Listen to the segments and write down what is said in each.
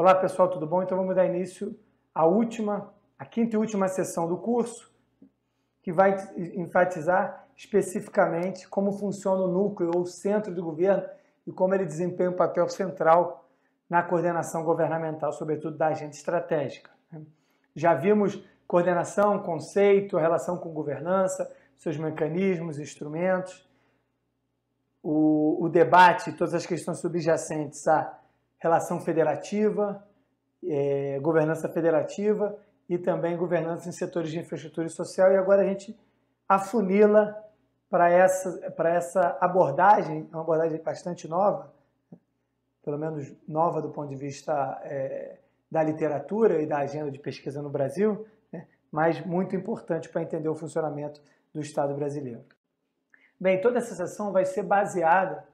Olá pessoal, tudo bom? Então vamos dar início à última, à quinta e última sessão do curso, que vai enfatizar especificamente como funciona o núcleo ou centro do governo e como ele desempenha um papel central na coordenação governamental, sobretudo da agenda estratégica. Né? Já vimos coordenação, conceito, relação com governança, seus mecanismos, instrumentos, o, o debate, todas as questões subjacentes à relação federativa, é, governança federativa e também governança em setores de infraestrutura e social. E agora a gente afunila para essa, para essa abordagem, é uma abordagem bastante nova, pelo menos nova do ponto de vista é, da literatura e da agenda de pesquisa no Brasil, né? mas muito importante para entender o funcionamento do Estado brasileiro. Bem, toda essa sessão vai ser baseada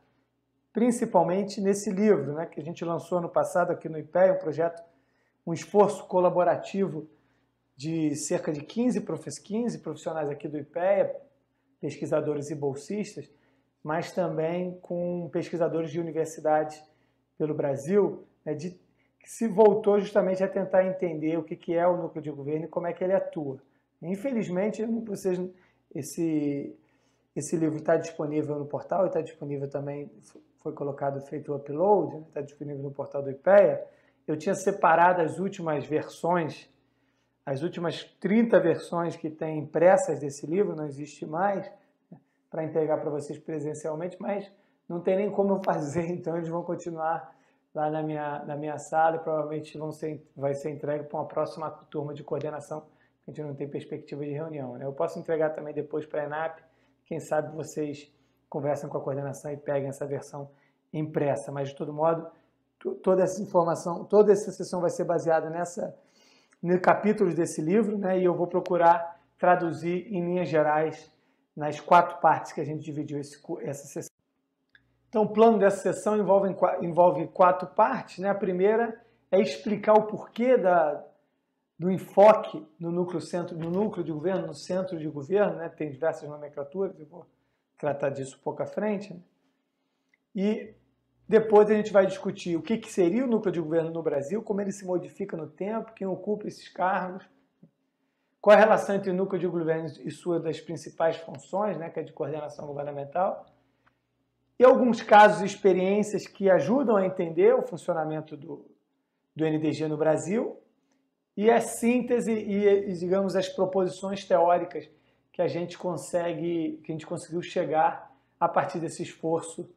principalmente nesse livro, né, que a gente lançou ano passado aqui no IPE, um projeto, um esforço colaborativo de cerca de 15, profess, 15 profissionais aqui do IPE, pesquisadores e bolsistas, mas também com pesquisadores de universidades pelo Brasil, né, de, que se voltou justamente a tentar entender o que, que é o núcleo de governo e como é que ele atua. Infelizmente, vocês, esse, esse livro está disponível no portal e está disponível também foi colocado, feito o upload, está né, disponível no portal do IPEA, eu tinha separado as últimas versões, as últimas 30 versões que tem impressas desse livro, não existe mais, né, para entregar para vocês presencialmente, mas não tem nem como eu fazer, então eles vão continuar lá na minha, na minha sala e provavelmente vão ser, vai ser entregue para uma próxima turma de coordenação, a gente não tem perspectiva de reunião. Né? Eu posso entregar também depois para a ENAP, quem sabe vocês conversam com a coordenação e peguem essa versão impressa. Mas, de todo modo, toda essa informação, toda essa sessão vai ser baseada nessa no capítulos desse livro, né? E eu vou procurar traduzir em linhas gerais nas quatro partes que a gente dividiu esse, essa sessão. Então, o plano dessa sessão envolve, envolve quatro partes. Né? A primeira é explicar o porquê da, do enfoque no núcleo, centro, no núcleo de governo, no centro de governo, né? tem diversas nomenclaturas, eu vou tratar disso um pouco à frente. Né? E depois a gente vai discutir o que, que seria o núcleo de governo no Brasil, como ele se modifica no tempo, quem ocupa esses cargos, qual a relação entre o núcleo de governo e sua das principais funções, né, que é de coordenação governamental, e alguns casos e experiências que ajudam a entender o funcionamento do, do NDG no Brasil, e a síntese e, digamos, as proposições teóricas que a gente consegue, que a gente conseguiu chegar a partir desse esforço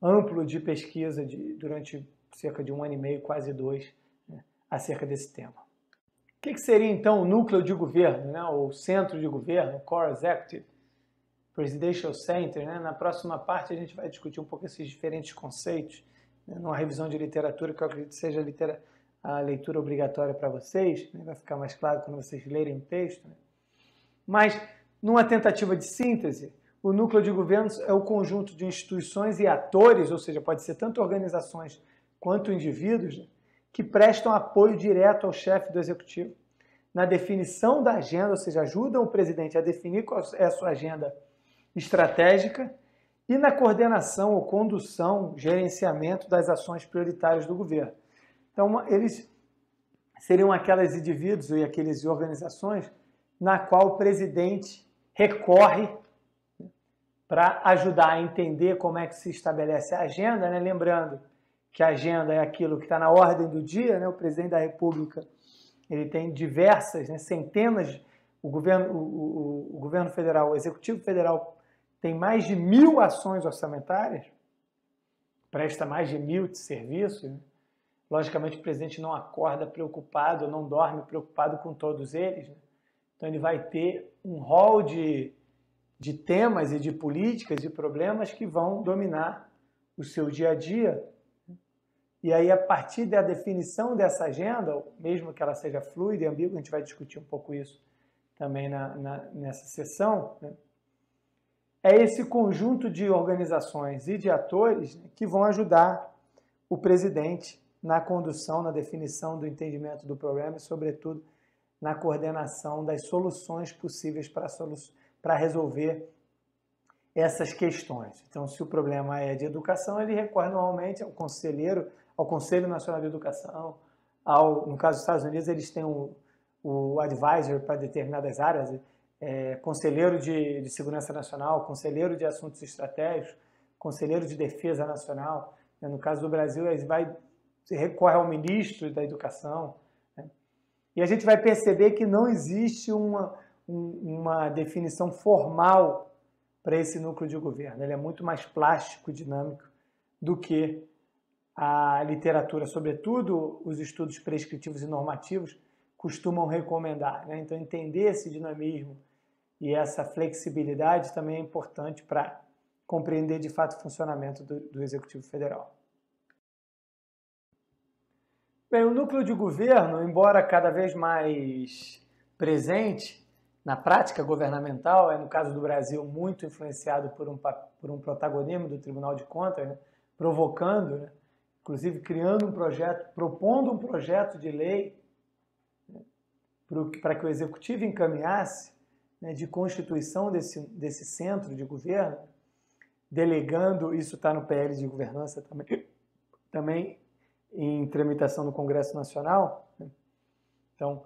amplo de pesquisa de, durante cerca de um ano e meio, quase dois, né, acerca desse tema. O que, que, seria então o núcleo de governo, né, ou centro de governo, Core Executive, Presidential Center? Né? Na próxima parte a gente vai discutir um pouco esses diferentes conceitos, né, numa revisão de literatura que eu acredito seja a, litera, a leitura obrigatória para vocês, né, vai ficar mais claro quando vocês lerem o texto. Né? Mas numa tentativa de síntese, o núcleo de governos é o conjunto de instituições e atores, ou seja, pode ser tanto organizações quanto indivíduos, né, que prestam apoio direto ao chefe do executivo na definição da agenda, ou seja, ajudam o presidente a definir qual é a sua agenda estratégica e na coordenação ou condução, gerenciamento das ações prioritárias do governo. Então, eles seriam aquelas indivíduos e aquelas organizações na qual o presidente recorre né, para ajudar a entender como é que se estabelece a agenda, né? lembrando que a agenda é aquilo que está na ordem do dia, né? o presidente da República ele tem diversas, né? centenas, o governo, o, o, o governo federal, o executivo federal tem mais de mil ações orçamentárias, presta mais de mil de serviços. Né? Logicamente, o presidente não acorda preocupado, não dorme preocupado com todos eles. Né? Então ele vai ter um rol de, de temas e de políticas e problemas que vão dominar o seu dia a dia. E aí, a partir da definição dessa agenda, mesmo que ela seja fluida e ambígua, a gente vai discutir um pouco isso também na, na nessa sessão, né? é esse conjunto de organizações e de atores né, que vão ajudar o presidente na condução, na definição do entendimento do programa e, sobretudo, na coordenação das soluções possíveis para solu resolver essas questões. Então, se o problema é de educação, ele recorre normalmente ao conselheiro, ao Conselho Nacional de Educação, ao, no caso dos Estados Unidos, eles têm o, o advisor para determinadas áreas, é, conselheiro de, de, Segurança Nacional, conselheiro de Assuntos Estratégicos, conselheiro de Defesa Nacional. Né? No caso do Brasil, ele vai, recorre ao ministro da Educação, e a gente vai perceber que não existe uma, uma definição formal para esse núcleo de governo. Ele é muito mais plástico e dinâmico do que a literatura, sobretudo os estudos prescritivos e normativos, costumam recomendar. Né? Então, entender esse dinamismo e essa flexibilidade também é importante para compreender de fato o funcionamento do, do Executivo Federal. Bem, o núcleo de governo, embora cada vez mais presente na prática governamental, é no caso do Brasil muito influenciado por um, por um protagonismo do Tribunal de Contas, né? provocando, né? inclusive criando um projeto, propondo um projeto de lei né? para que o Executivo encaminhasse né, de constituição desse, desse centro de governo, delegando, isso está no PL de governança também, também em tramitação no Congresso Nacional. Né? Então,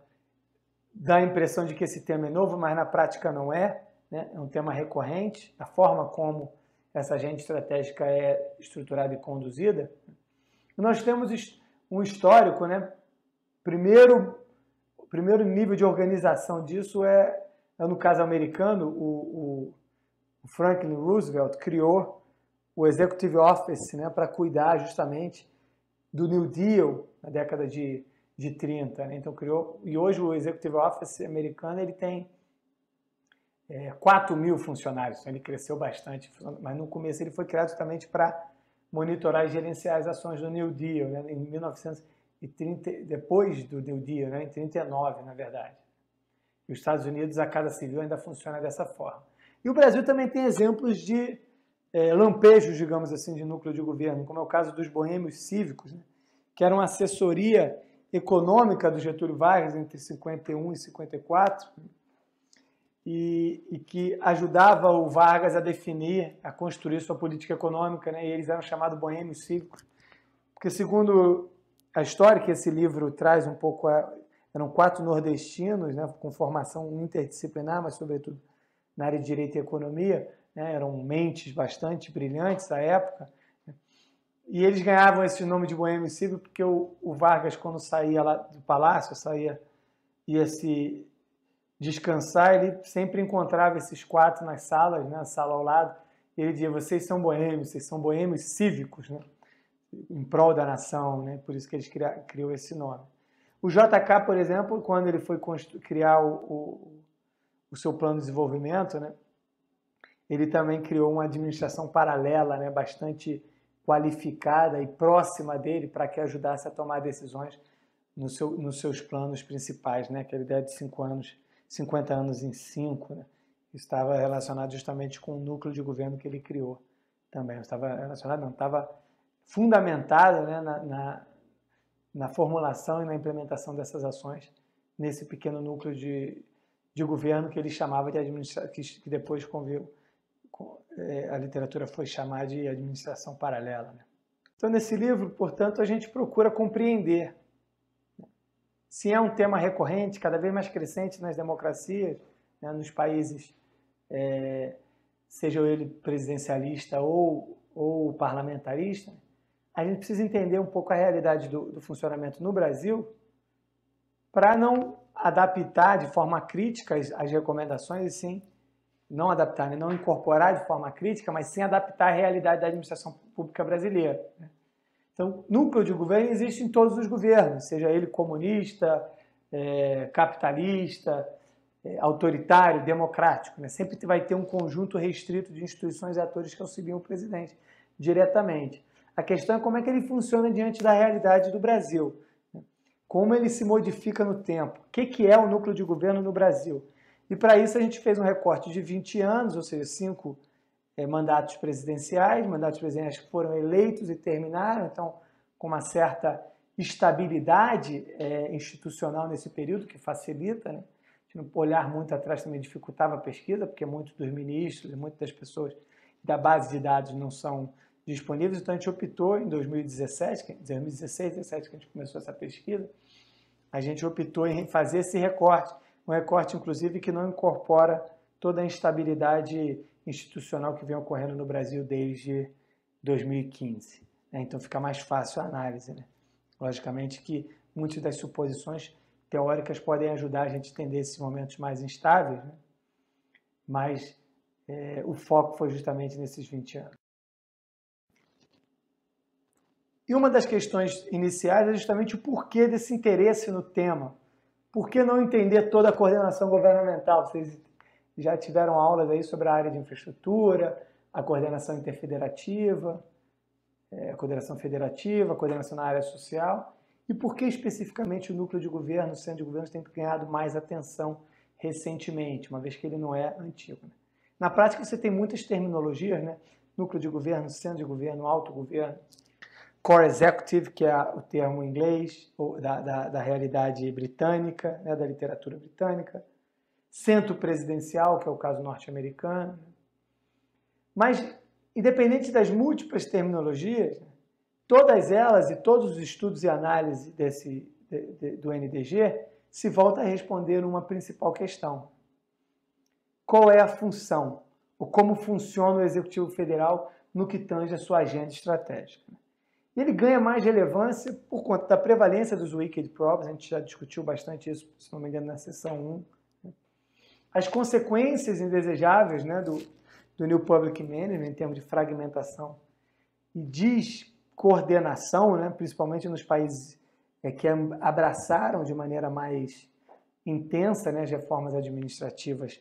dá a impressão de que esse tema é novo, mas na prática não é. Né? É um tema recorrente, a forma como essa agenda estratégica é estruturada e conduzida. Nós temos um histórico, né? Primeiro, o primeiro nível de organização disso é, é no caso americano, o, o Franklin Roosevelt criou o Executive Office né, para cuidar justamente do New Deal na década de, de 30. Né? Então criou e hoje o Executive Office americano ele tem é, 4 mil funcionários, então ele cresceu bastante, mas no começo ele foi criado justamente para monitorar e gerenciar as ações do New Deal, né? em 1930, depois do New Deal, né? em 39, na verdade. E os Estados Unidos, a Casa Civil ainda funciona dessa forma. E o Brasil também tem exemplos de é, lampejos, digamos assim, de núcleo de governo, como é o caso dos boêmios cívicos, né? que eram assessoria econômica do Getúlio Vargas entre 51 e 54, né, e, e que ajudava o Vargas a definir, a construir sua política econômica, né? e eles eram chamados boêmios cívicos, porque segundo a história que esse livro traz um pouco, a, eram quatro nordestinos, né? com formação interdisciplinar, mas sobretudo na área de direito e economia, né, eram mentes bastante brilhantes à época, né. e eles ganhavam esse nome de boêmio Cívico porque o, o, Vargas, quando saía lá do palácio, saía, ia se descansar, ele sempre encontrava esses quatro nas salas, né, sala ao lado, e ele dizia, vocês são boêmios, vocês são boêmios cívicos, né, em prol da nação, né, por isso que eles criou, criou esse nome. O JK, por exemplo, quando ele foi criar o, o, o seu plano de desenvolvimento, né, ele também criou uma administração paralela, né, bastante qualificada e próxima dele para que ajudasse a tomar decisões no seu, nos seus planos principais, né? Aquela ideia de cinco anos, 50 anos em 5, né? estava relacionado justamente com o núcleo de governo que ele criou também. Estava relacionado, não, estava fundamentado né, na, na, na formulação e na implementação dessas ações nesse pequeno núcleo de, de governo que ele chamava de administração, que, que depois conviu, é, a literatura foi chamar de administração paralela. Né? Então, nesse livro, portanto, a gente procura compreender né? se é um tema recorrente, cada vez mais crescente nas democracias, né, nos países, é, seja ele presidencialista ou, ou parlamentarista, a gente precisa entender um pouco a realidade do, do funcionamento no Brasil para não adaptar de forma crítica as, as recomendações e sim não adaptar, né? não incorporar de forma crítica, mas sem adaptar à realidade da administração pública brasileira. Né? Então, núcleo de governo existe em todos os governos, seja ele comunista, é, capitalista, é, autoritário, democrático. Né? Sempre vai ter um conjunto restrito de instituições e atores que auxiliam o presidente diretamente. A questão é como é que ele funciona diante da realidade do Brasil, né? como ele se modifica no tempo, o que, que é o núcleo de governo no Brasil e para isso a gente fez um recorte de 20 anos, ou seja, cinco é, mandatos presidenciais, mandatos presidenciais que foram eleitos e terminaram, então com uma certa estabilidade é, institucional nesse período, que facilita, né? não olhar muito atrás também dificultava a pesquisa, porque muitos dos ministros e muitas das pessoas da base de dados não são disponíveis, então a gente optou em 2017, 2016, 2017 que a gente começou essa pesquisa, a gente optou em fazer esse recorte um recorte, inclusive, que não incorpora toda a instabilidade institucional que vem ocorrendo no Brasil desde 2015. Né? Então fica mais fácil a análise. Né? Logicamente que muitas das suposições teóricas podem ajudar a gente a entender esses momentos mais instáveis, né? mas é, o foco foi justamente nesses 20 anos. E uma das questões iniciais é justamente o porquê desse interesse no tema por que não entender toda a coordenação governamental? Vocês já tiveram aulas aí sobre a área de infraestrutura, a coordenação interfederativa, é, a coordenação federativa, a coordenação na área social. E por que especificamente o núcleo de governo, o centro de governo, tem ganhado mais atenção recentemente, uma vez que ele não é antigo? Né? Na prática, você tem muitas terminologias, né? núcleo de governo, centro de governo, autogoverno, core executive, que é o termo em inglês da, da, da realidade britânica, né, da literatura britânica, centro presidencial, que é o caso norte-americano. Mas, independente das múltiplas terminologias, todas elas e todos os estudos e análises desse, de, de, do NDG se volta a responder uma principal questão. Qual é a função ou como funciona o Executivo Federal no que tange a sua agenda estratégica? E ele ganha mais relevância por conta da prevalência dos wicked problems, a gente já discutiu bastante isso, se não me engano, na sessão 1. Né? As consequências indesejáveis né, do, do New Public Management em termos de fragmentação e descoordenação, né, principalmente nos países é, que abraçaram de maneira mais intensa né, as reformas administrativas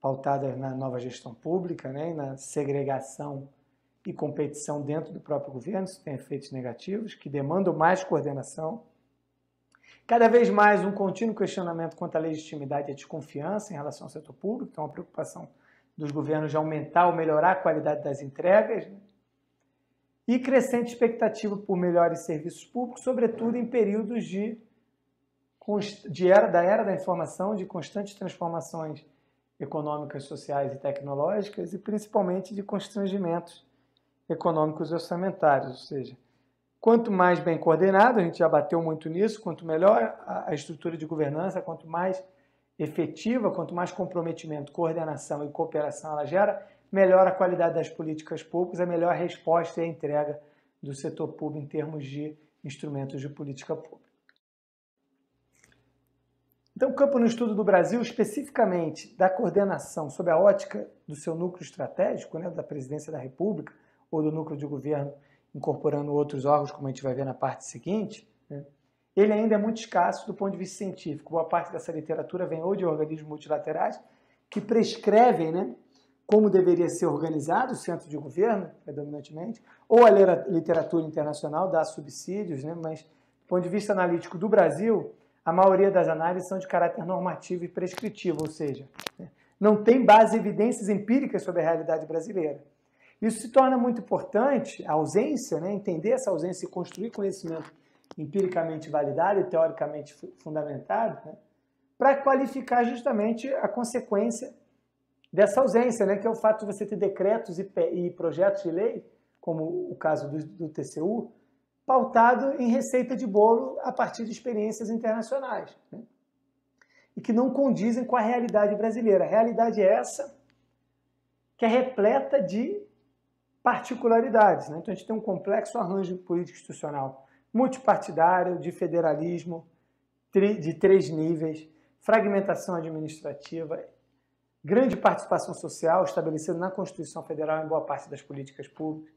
pautadas na nova gestão pública né, e na segregação e competição dentro do próprio governo, isso tem efeitos negativos, que demandam mais coordenação. Cada vez mais um contínuo questionamento quanto à legitimidade e à desconfiança em relação ao setor público, então é a preocupação dos governos de aumentar ou melhorar a qualidade das entregas, né? e crescente expectativa por melhores serviços públicos, sobretudo em períodos de, de era, da era da informação, de constantes transformações econômicas, sociais e tecnológicas, e principalmente de constrangimentos econômicos e orçamentários, ou seja, quanto mais bem coordenado, a gente já bateu muito nisso, quanto melhor a estrutura de governança, quanto mais efetiva, quanto mais comprometimento, coordenação e cooperação ela gera, melhor a qualidade das políticas públicas, a melhor resposta e a entrega do setor público em termos de instrumentos de política pública. Então, o campo no estudo do Brasil, especificamente da coordenação sob a ótica do seu núcleo estratégico, né, da presidência da República, ou do núcleo de governo incorporando outros órgãos, como a gente vai ver na parte seguinte, né? ele ainda é muito escasso do ponto de vista científico. Boa parte dessa literatura vem ou de organismos multilaterais que prescrevem né, como deveria ser organizado o centro de governo, predominantemente, ou a literatura internacional dá subsídios, né, mas do ponto de vista analítico do Brasil, a maioria das análises são de caráter normativo e prescritivo, ou seja, né, não tem base evidências empíricas sobre a realidade brasileira. Isso se torna muito importante, a ausência, né? entender essa ausência e construir conhecimento empiricamente validado e teoricamente fundamentado, né? para qualificar justamente a consequência dessa ausência, né? que é o fato de você ter decretos e, e projetos de lei, como o caso do, do TCU, pautado em receita de bolo a partir de experiências internacionais. Né? E que não condizem com a realidade brasileira. A realidade é essa, que é repleta de particularidades. Né? Então a gente tem um complexo arranjo político institucional multipartidário, de federalismo, de três níveis, fragmentação administrativa, grande participação social estabelecida na Constituição Federal em boa parte das políticas públicas,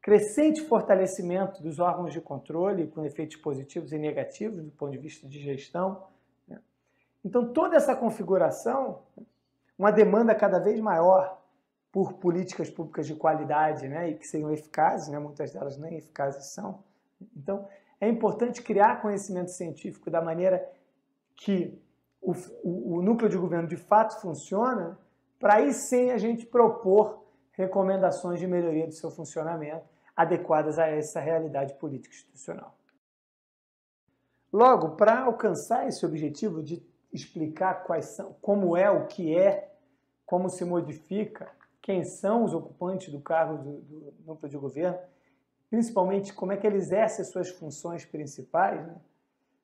crescente fortalecimento dos órgãos de controle com efeitos positivos e negativos do ponto de vista de gestão. Né? Então toda essa configuração, né? uma demanda cada vez maior por políticas públicas de qualidade né, e que sejam eficazes, né, muitas delas nem eficazes são. Então, é importante criar conhecimento científico da maneira que o, o, o núcleo de governo de fato funciona, para aí sim a gente propor recomendações de melhoria do seu funcionamento adequadas a essa realidade política institucional. Logo, para alcançar esse objetivo de explicar quais são, como é, o que é, como se modifica, quem são os ocupantes do cargo do, do núcleo de governo, principalmente como é que eles exerce suas funções principais, né?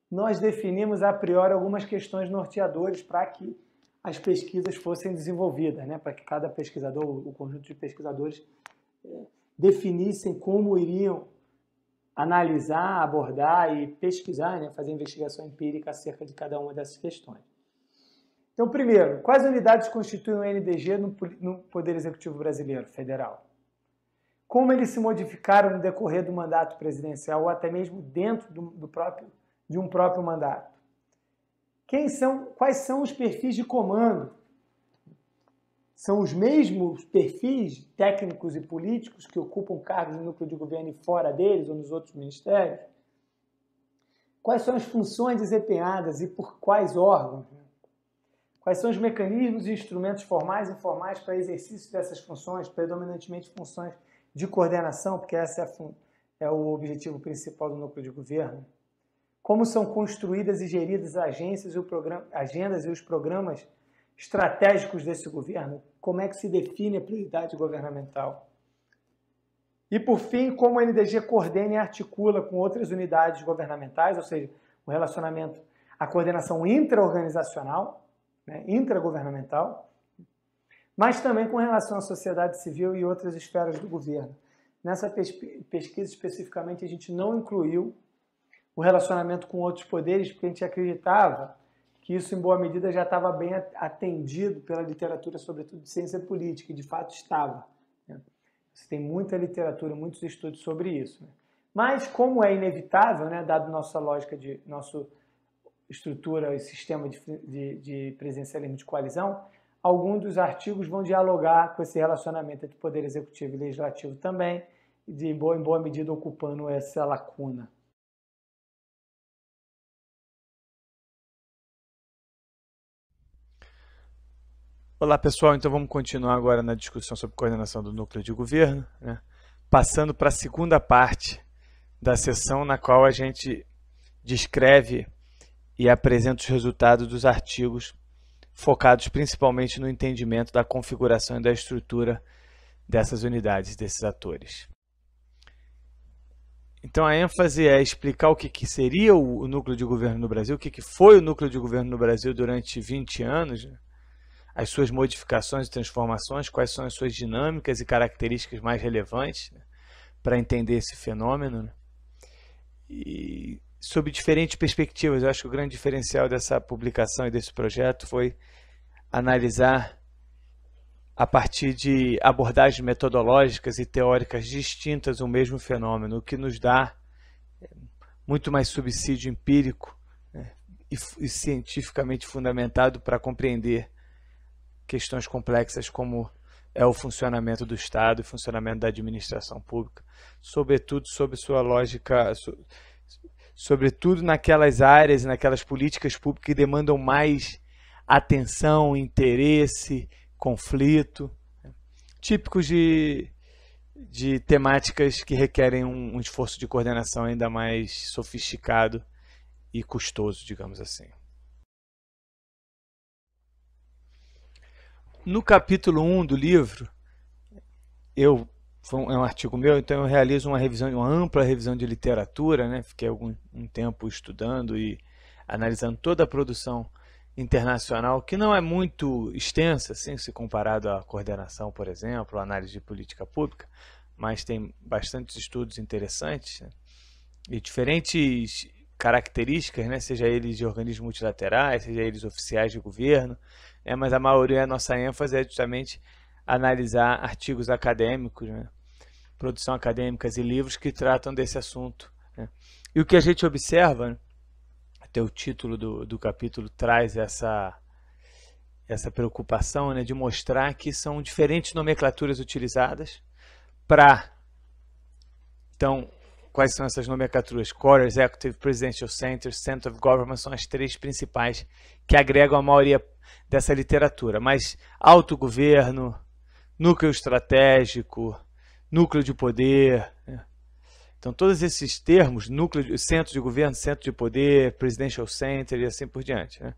nós definimos a priori algumas questões norteadoras para que as pesquisas fossem desenvolvidas, né? para que cada pesquisador, o conjunto de pesquisadores, eh, definissem como iriam analisar, abordar e pesquisar, né? fazer investigação empírica acerca de cada uma dessas questões. Então, primeiro, quais unidades constituem o NDG no, no Poder Executivo Brasileiro Federal? Como eles se modificaram no decorrer do mandato presidencial ou até mesmo dentro do, do próprio, de um próprio mandato? Quem são, quais são os perfis de comando? São os mesmos perfis técnicos e políticos que ocupam cargos no núcleo de governo e fora deles ou nos outros ministérios? Quais são as funções desempenhadas e por quais órgãos? Quais são os mecanismos e instrumentos formais e informais para exercício dessas funções, predominantemente funções de coordenação, porque esse é, é o objetivo principal do núcleo de governo? Como são construídas e geridas agências e agendas e os programas estratégicos desse governo? Como é que se define a prioridade governamental? E, por fim, como a NDG coordena e articula com outras unidades governamentais, ou seja, o relacionamento, a coordenação intra-organizacional, né, intragovernamental, mas também com relação à sociedade civil e outras esferas do governo. Nessa pesquisa especificamente, a gente não incluiu o relacionamento com outros poderes, porque a gente acreditava que isso, em boa medida, já estava bem atendido pela literatura, sobretudo de ciência política, e de fato estava. Né. Você tem muita literatura, muitos estudos sobre isso. Né. Mas, como é inevitável, né, dado nossa lógica de nosso estrutura e sistema de, de, de presencialismo de coalizão, alguns dos artigos vão dialogar com esse relacionamento entre poder executivo e legislativo também, de boa, em boa medida ocupando essa lacuna. Olá pessoal, então vamos continuar agora na discussão sobre coordenação do núcleo de governo, né? passando para a segunda parte da sessão na qual a gente descreve e apresenta os resultados dos artigos focados principalmente no entendimento da configuração e da estrutura dessas unidades, desses atores. Então a ênfase é explicar o que, que seria o, núcleo de governo no Brasil, o que, que foi o núcleo de governo no Brasil durante 20 anos, né? as suas modificações e transformações, quais são as suas dinâmicas e características mais relevantes né? para entender esse fenômeno. Né? E sob diferentes perspectivas. Eu acho que o grande diferencial dessa publicação e desse projeto foi analisar a partir de abordagens metodológicas e teóricas distintas o mesmo fenômeno, o que nos dá é, muito mais subsídio empírico né, e, e cientificamente fundamentado para compreender questões complexas como é o funcionamento do Estado e funcionamento da administração pública, sobretudo sob sua lógica, sobretudo naquelas áreas e naquelas políticas públicas que demandam mais atenção, interesse, conflito, né? típicos de, de temáticas que requerem um, um esforço de coordenação ainda mais sofisticado e custoso, digamos assim. No capítulo 1 um do livro, eu foi um, é um artigo meu, então eu realizo uma revisão, uma ampla revisão de literatura, né? Fiquei algum um tempo estudando e analisando toda a produção internacional, que não é muito extensa, assim, se comparado à coordenação, por exemplo, análise de política pública, mas tem bastantes estudos interessantes né? e diferentes características, né? seja eles de organismos multilaterais, seja eles oficiais de governo, né? mas a maioria, a nossa ênfase é justamente analisar artigos acadêmicos, né? produção acadêmicas e livros que tratam desse assunto. Né? E o que a gente observa, né? até o título do, do capítulo traz essa, essa preocupação né? de mostrar que são diferentes nomenclaturas utilizadas para. Então, quais são essas nomenclaturas? Core Executive Presidential Center, Center of Government são as três principais que agregam a maioria dessa literatura. Mas autogoverno, núcleo estratégico, núcleo de poder. Né? Então, todos esses termos, núcleo, centro de governo, centro de poder, presidential center e assim por diante, né?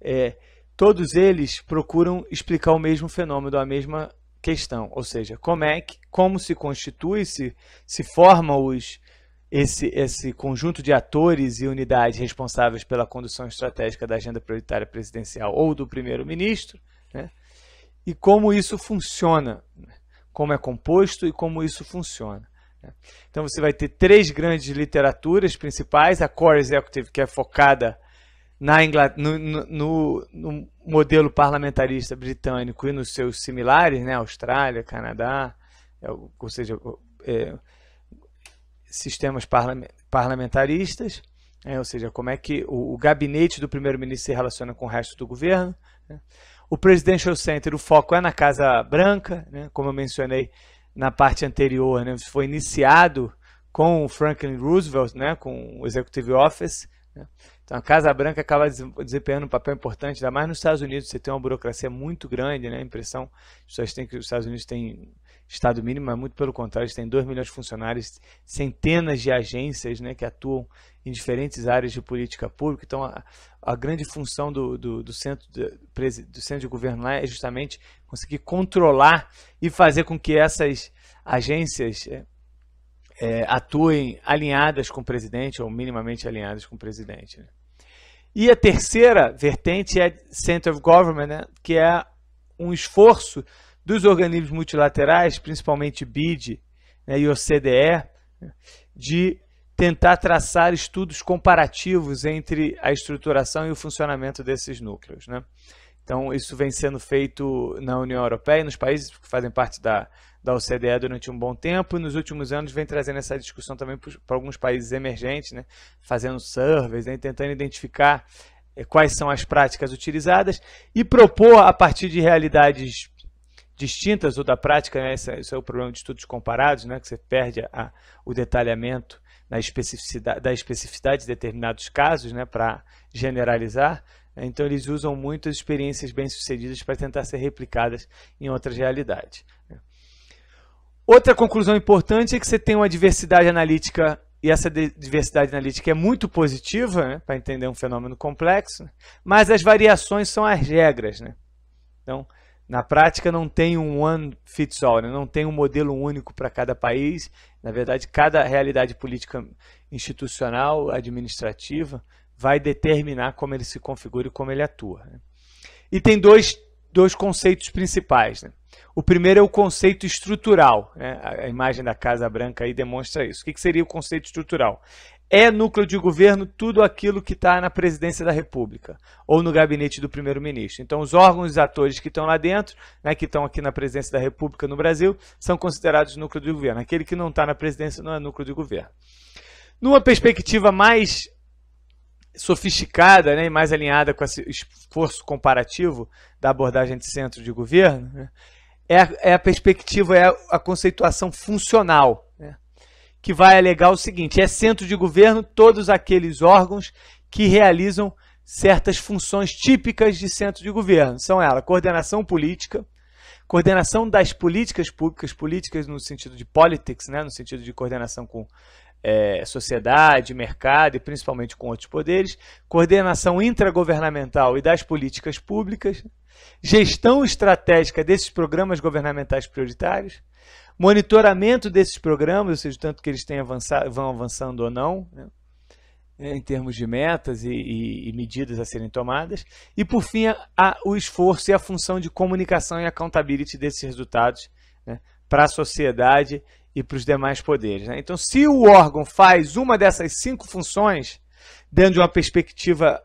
é, todos eles procuram explicar o mesmo fenômeno, a mesma questão, ou seja, como é que, como se constitui, se, se forma os, esse, esse conjunto de atores e unidades responsáveis pela condução estratégica da agenda prioritária presidencial ou do primeiro-ministro, né? e como isso funciona, né? como é composto e como isso funciona. Né? Então você vai ter três grandes literaturas principais, a Core Executive, que é focada na Ingl... no, no, no, modelo parlamentarista britânico e nos seus similares, né? Austrália, Canadá, é ou seja, é, sistemas parlamentaristas, é, ou seja, como é que o, o gabinete do primeiro-ministro se relaciona com o resto do governo. Né? O Presidential Center, o foco é na Casa Branca, né? como eu mencionei na parte anterior, né? foi iniciado com o Franklin Roosevelt, né? com o Executive Office. Né? Então a Casa Branca acaba desempenhando um papel importante, ainda mais nos Estados Unidos, você tem uma burocracia muito grande, né? a impressão, que os Estados Unidos têm Estado mínimo, mas muito pelo contrário, tem 2 milhões de funcionários, centenas de agências né, que atuam em diferentes áreas de política pública. Então, a, a grande função do, do, do, centro, do centro de governo lá é justamente conseguir controlar e fazer com que essas agências é, é, atuem alinhadas com o presidente ou minimamente alinhadas com o presidente. Né? E a terceira vertente é Center of Government, né, que é um esforço dos organismos multilaterais, principalmente BID né, e OCDE, de tentar traçar estudos comparativos entre a estruturação e o funcionamento desses núcleos. Né? Então, isso vem sendo feito na União Europeia, nos países que fazem parte da, da OCDE durante um bom tempo, e nos últimos anos vem trazendo essa discussão também para alguns países emergentes, né? fazendo surveys, né? tentando identificar eh, quais são as práticas utilizadas e propor, a partir de realidades distintas ou da prática, né, esse, esse é, é o problema de estudos comparados, né, que você perde a, a, o detalhamento na especificidade, da especificidade de determinados casos né, para generalizar, então eles usam muitas experiências bem-sucedidas para tentar ser replicadas em outras realidades. Né? Outra conclusão importante é que você tem uma diversidade analítica e essa diversidade analítica é muito positiva né, para entender um fenômeno complexo, mas as variações são as regras. Né? Então, na prática, não tem um one fits all, né? não tem um modelo único para cada país. Na verdade, cada realidade política institucional, administrativa, vai determinar como ele se configura e como ele atua. Né? E tem dois, dois conceitos principais. Né? O primeiro é o conceito estrutural. Né? A imagem da Casa Branca aí demonstra isso. O que, que seria o conceito estrutural? é núcleo de governo tudo aquilo que está na presidência da República ou no gabinete do primeiro-ministro. Então, os órgãos e atores que estão lá dentro, né, que estão aqui na presidência da República no Brasil, são considerados núcleo de governo. Aquele que não está na presidência não é núcleo de governo. Numa perspectiva mais sofisticada né, e mais alinhada com esse esforço comparativo da abordagem de centro de governo, né, é, a, é a perspectiva, é a conceituação funcional que vai alegar o seguinte: é centro de governo todos aqueles órgãos que realizam certas funções típicas de centro de governo. São elas coordenação política, coordenação das políticas públicas, políticas no sentido de politics, né, no sentido de coordenação com é, sociedade, mercado e principalmente com outros poderes, coordenação intragovernamental e das políticas públicas, gestão estratégica desses programas governamentais prioritários, monitoramento desses programas, ou seja, tanto que eles têm avançado, vão avançando ou não, né, né? em termos de metas e, e, e, medidas a serem tomadas, e por fim a, a, o esforço e a função de comunicação e accountability desses resultados né? para a sociedade e para os demais poderes. Né? Então, se o órgão faz uma dessas cinco funções, dentro de uma perspectiva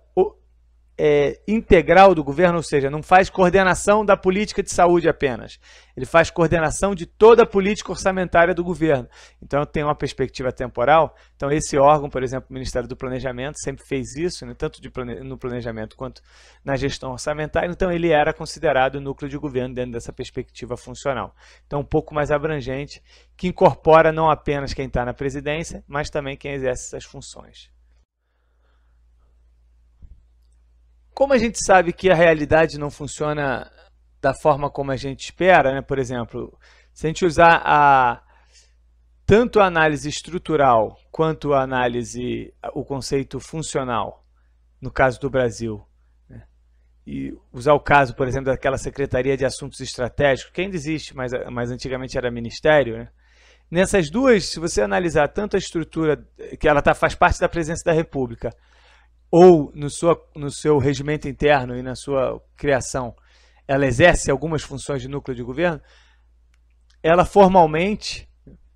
é, integral do governo, ou seja, não faz coordenação da política de saúde apenas. Ele faz coordenação de toda a política orçamentária do governo. Então, tem uma perspectiva temporal. Então, esse órgão, por exemplo, o Ministério do Planejamento, sempre fez isso, né, tanto plane... no planejamento quanto na gestão orçamentária. Então, ele era considerado o núcleo de governo dentro dessa perspectiva funcional. Então, um pouco mais abrangente, que incorpora não apenas quem está na presidência, mas também quem exerce essas funções. Como a gente sabe que a realidade não funciona da forma como a gente espera, né? por exemplo, se a gente usar a, tanto a análise estrutural quanto a análise, o conceito funcional, no caso do Brasil, né? e usar o caso, por exemplo, daquela Secretaria de Assuntos Estratégicos, que ainda existe, mas, mas antigamente era Ministério, né? Nessas duas, se você analisar tanto a estrutura, que ela tá, faz parte da presença da República, ou no, sua, no seu regimento interno e na sua criação, ela exerce algumas funções de núcleo de governo, ela formalmente,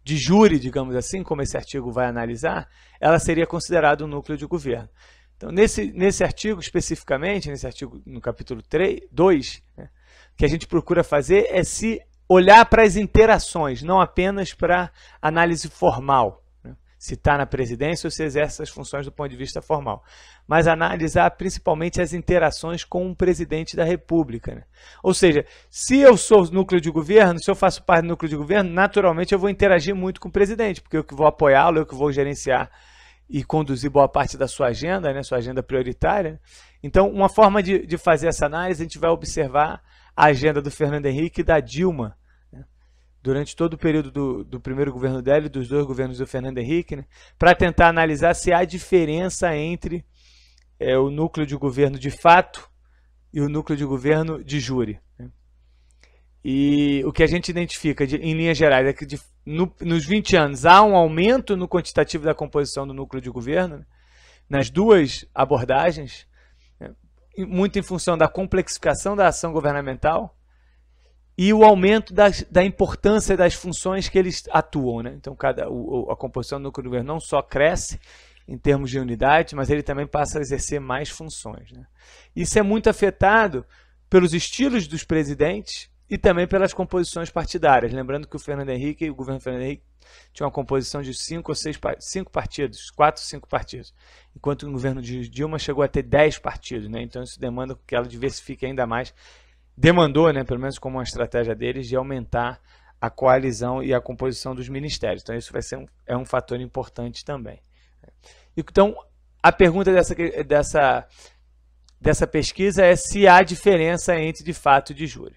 de júri, digamos assim, como esse artigo vai analisar, ela seria considerada um núcleo de governo. Então, nesse, nesse artigo especificamente, nesse artigo no capítulo 3, 2, né, o que a gente procura fazer é se olhar para as interações, não apenas para análise formal se está na presidência ou se exerce as funções do ponto de vista formal, mas analisar principalmente as interações com o presidente da República. Né? Ou seja, se eu sou núcleo de governo, se eu faço parte do núcleo de governo, naturalmente eu vou interagir muito com o presidente, porque eu que vou apoiá-lo, eu que vou gerenciar e conduzir boa parte da sua agenda, né, sua agenda prioritária. Então, uma forma de, de fazer essa análise, a gente vai observar a agenda do Fernando Henrique e da Dilma, durante todo o período do, do primeiro governo dela e dos dois governos do Fernando Henrique, né, para tentar analisar se há diferença entre é, o núcleo de governo de fato e o núcleo de governo de júri. Né. E o que a gente identifica, de, em linhas gerais, é que de, no, nos 20 anos há um aumento no quantitativo da composição do núcleo de governo, né, nas duas abordagens, né, muito em função da complexificação da ação governamental e o aumento das, da importância das funções que eles atuam. Né? Então, cada, o, a composição do núcleo governo não só cresce em termos de unidade, mas ele também passa a exercer mais funções. Né? Isso é muito afetado pelos estilos dos presidentes e também pelas composições partidárias. Lembrando que o Fernando Henrique, o governo Fernando Henrique, tinha uma composição de cinco ou seis cinco partidos, quatro, cinco partidos, enquanto o governo de Dilma chegou a ter dez partidos. Né? Então, isso demanda que ela diversifique ainda mais demandou, né, pelo menos como uma estratégia deles, de aumentar a coalizão e a composição dos ministérios. Então, isso vai ser um, é um fator importante também. Então, a pergunta dessa, dessa, dessa pesquisa é se há diferença entre de fato e de júri.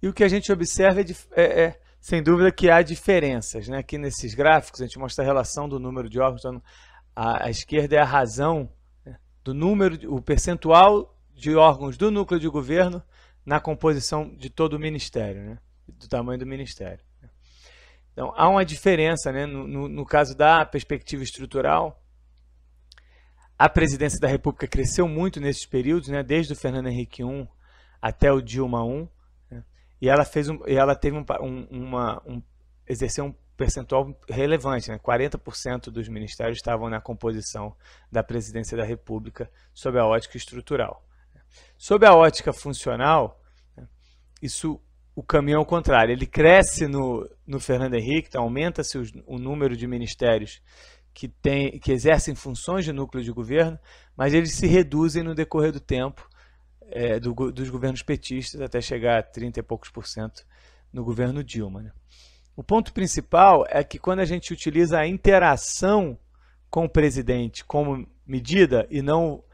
E o que a gente observa é, é, é sem dúvida, que há diferenças. Né? Aqui nesses gráficos, a gente mostra a relação do número de órgãos. Então, a, a esquerda é a razão né, do número, o percentual de órgãos do núcleo de governo na composição de todo o ministério, né? do tamanho do ministério. Né? Então, há uma diferença, né? no, no, no caso da perspectiva estrutural, a presidência da República cresceu muito nesses períodos, né? desde o Fernando Henrique I até o Dilma I, né? e ela fez um, e ela teve um, um, uma, um, exerceu um percentual relevante, né? 40% dos ministérios estavam na composição da presidência da República sob a ótica estrutural. Sob a ótica funcional, isso o caminho é o contrário. Ele cresce no, no Fernando Henrique, então aumenta-se o número de ministérios que, tem, que exercem funções de núcleo de governo, mas eles se reduzem no decorrer do tempo é, do, dos governos petistas até chegar a 30 e poucos por cento no governo Dilma. Né? O ponto principal é que quando a gente utiliza a interação com o presidente como medida e não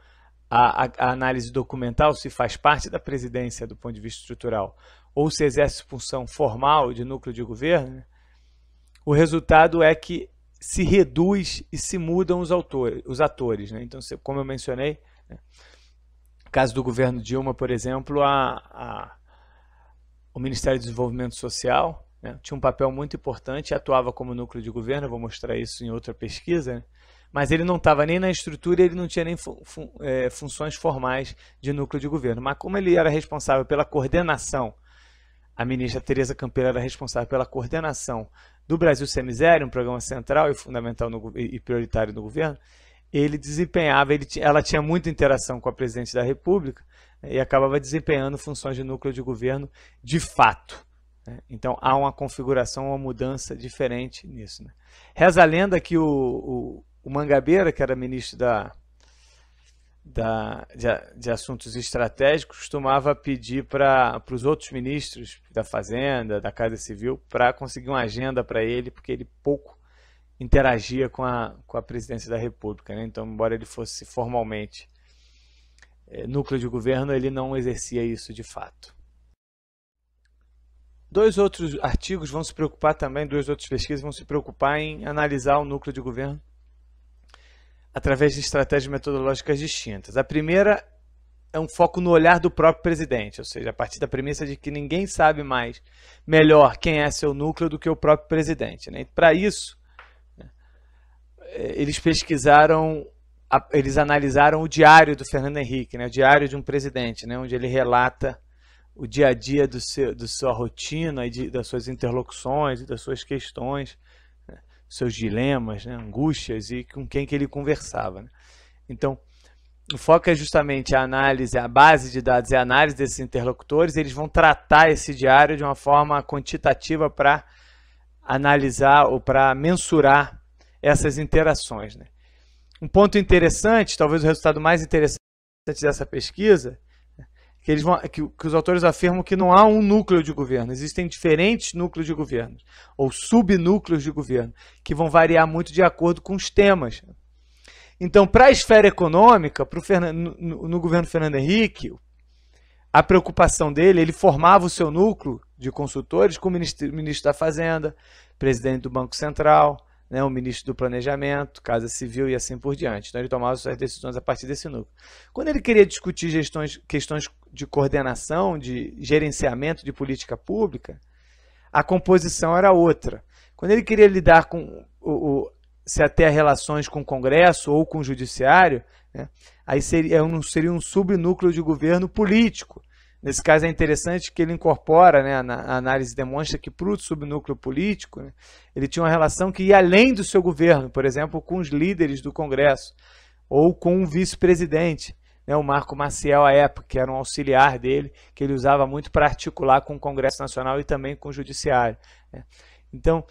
a, a, a análise documental se faz parte da presidência do ponto de vista estrutural ou se exerce função formal de núcleo de governo, o resultado é que se reduz e se mudam os, autores, os atores. Né? Então, como eu mencionei, né? no caso do governo Dilma, por exemplo, a, a, o Ministério do Desenvolvimento Social né? tinha um papel muito importante, atuava como núcleo de governo, vou mostrar isso em outra pesquisa, né? mas ele não estava nem na estrutura, ele não tinha nem fun fun é, funções formais de núcleo de governo. Mas como ele era responsável pela coordenação, a ministra Tereza Campeira era responsável pela coordenação do Brasil Sem Miséria, um programa central e fundamental no, e prioritário no governo, ele desempenhava, ele, ela tinha muita interação com a presidente da República né, e acabava desempenhando funções de núcleo de governo de fato. Né? Então há uma configuração, uma mudança diferente nisso. Né? Reza a lenda que o, o o Mangabeira, que era ministro da, da, de, de, assuntos estratégicos, costumava pedir para os outros ministros da Fazenda, da Casa Civil, para conseguir uma agenda para ele, porque ele pouco interagia com a, com a presidência da República. Né? Então, embora ele fosse formalmente é, núcleo de governo, ele não exercia isso de fato. Dois outros artigos vão se preocupar também, duas outras pesquisas vão se preocupar em analisar o núcleo de governo através de estratégias metodológicas distintas. A primeira é um foco no olhar do próprio presidente, ou seja, a partir da premissa de que ninguém sabe mais melhor quem é seu núcleo do que o próprio presidente. Né? Para isso, né, eles pesquisaram, eles analisaram o diário do Fernando Henrique, né? o diário de um presidente, né? onde ele relata o dia a dia do seu, da sua rotina, e de, das suas interlocuções, e das suas questões seus dilemas, né, angústias e com quem que ele conversava. Né? Então, o foco é justamente a análise, a base de dados e a análise desses interlocutores. Eles vão tratar esse diário de uma forma quantitativa para analisar ou para mensurar essas interações. Né? Um ponto interessante, talvez o resultado mais interessante dessa pesquisa, que, eles vão, que, que, os autores afirmam que não há um núcleo de governo, existem diferentes núcleos de governo, ou subnúcleos de governo, que vão variar muito de acordo com os temas. Então, para a esfera econômica, pro Fernando, no, no governo Fernando Henrique, a preocupação dele, ele formava o seu núcleo de consultores com o ministro, ministro da Fazenda, presidente do Banco Central, né, o ministro do Planejamento, Casa Civil e assim por diante. Então ele tomava suas decisões a partir desse núcleo. Quando ele queria discutir gestões, questões de coordenação, de gerenciamento de política pública, a composição era outra. Quando ele queria lidar com o, o se até relações com o Congresso ou com o Judiciário, né, aí seria um, seria um subnúcleo de governo político. Nesse caso é interessante que ele incorpora, né, a análise demonstra que para o subnúcleo político, né, ele tinha uma relação que ia além do seu governo, por exemplo, com os líderes do Congresso, ou com o vice-presidente, né, o Marco Maciel à época, que era um auxiliar dele, que ele usava muito para articular com o Congresso Nacional e também com o Judiciário. Né. Então,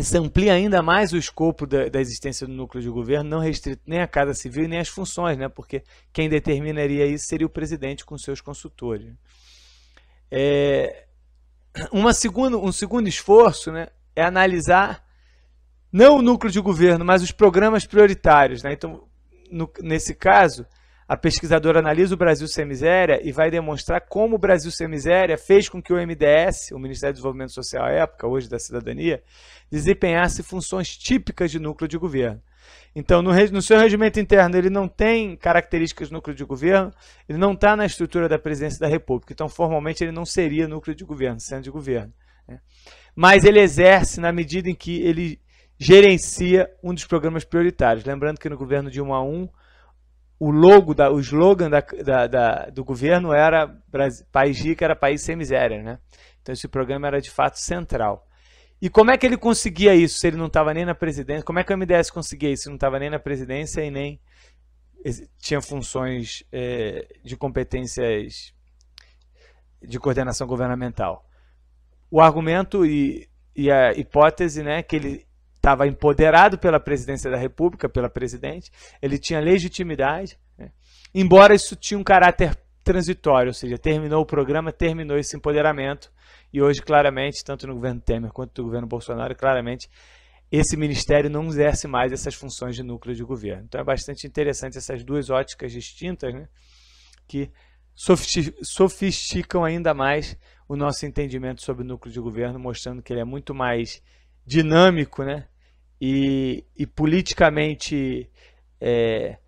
isso amplia ainda mais o escopo da, da, existência do núcleo de governo, não restrito nem à Casa Civil nem às funções, né? porque quem determinaria isso seria o presidente com seus consultores. É, uma um segundo esforço né, é analisar não o núcleo de governo, mas os programas prioritários. Né? Então, no, nesse caso, a pesquisadora analisa o Brasil Sem Miséria e vai demonstrar como o Brasil Sem Miséria fez com que o MDS, o Ministério do Desenvolvimento Social à época, hoje da Cidadania, desempenhasse funções típicas de núcleo de governo. Então, no, no seu regimento interno, ele não tem características de núcleo de governo, ele não está na estrutura da presidência da República. Então, formalmente, ele não seria núcleo de governo, centro de governo. Né? Mas ele exerce na medida em que ele gerencia um dos programas prioritários. Lembrando que no governo de 1 a 1, o logo, da, o slogan da, da, da, do governo era País Rico era País Sem Miséria, né? Então esse programa era de fato central. E como é que ele conseguia isso se ele não estava nem na presidência? Como é que o MDS conseguia isso se não estava nem na presidência e nem tinha funções é, de competências de coordenação governamental? O argumento e, e a hipótese né, que ele estava empoderado pela presidência da República, pela presidente, ele tinha legitimidade, né? embora isso tinha um caráter transitório, ou seja, terminou o programa, terminou esse empoderamento, e hoje claramente, tanto no governo Temer quanto no governo Bolsonaro, claramente esse ministério não exerce mais essas funções de núcleo de governo. Então é bastante interessante essas duas óticas distintas, né? que sofisticam ainda mais o nosso entendimento sobre o núcleo de governo, mostrando que ele é muito mais dinâmico né? e, e politicamente, é,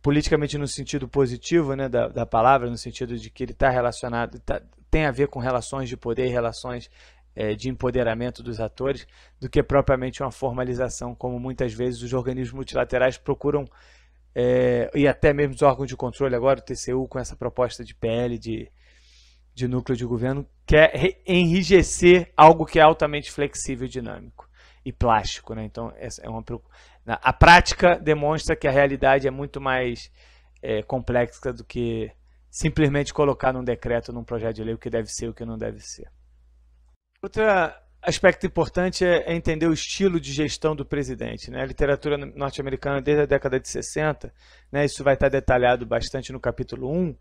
politicamente no sentido positivo né? da, da palavra, no sentido de que ele está relacionado, tá, tem a ver com relações de poder, relações é, de empoderamento dos atores, do que propriamente uma formalização, como muitas vezes os organismos multilaterais procuram, é, e até mesmo os órgãos de controle agora, o TCU, com essa proposta de PL de de núcleo de governo quer é enrijecer algo que é altamente flexível e dinâmico e plástico. Né? Então, essa é uma a prática demonstra que a realidade é muito mais é, complexa do que simplesmente colocar num decreto, num projeto de lei, o que deve ser e o que não deve ser. Outro aspecto importante é, é entender o estilo de gestão do presidente. Né? A literatura norte-americana, desde a década de 60, né, isso vai estar detalhado bastante no capítulo 1,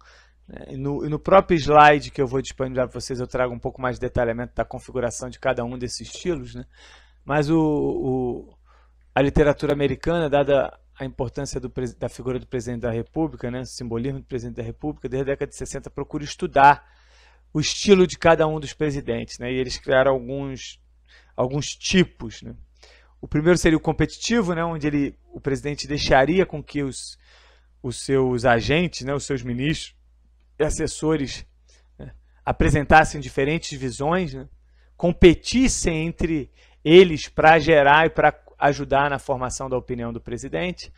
no, no, próprio slide que eu vou disponibilizar para vocês, eu trago um pouco mais de detalhamento da configuração de cada um desses estilos, né? mas o, o, a literatura americana, dada a importância do, da figura do presidente da república, né? o simbolismo do presidente da república, desde a década de 60 procura estudar o estilo de cada um dos presidentes, né? e eles criaram alguns, alguns tipos. Né? O primeiro seria o competitivo, né? onde ele, o presidente deixaria com que os, os seus agentes, né? os seus ministros, assessores né, apresentassem diferentes visões, né, competissem entre eles para gerar e para ajudar na formação da opinião do presidente.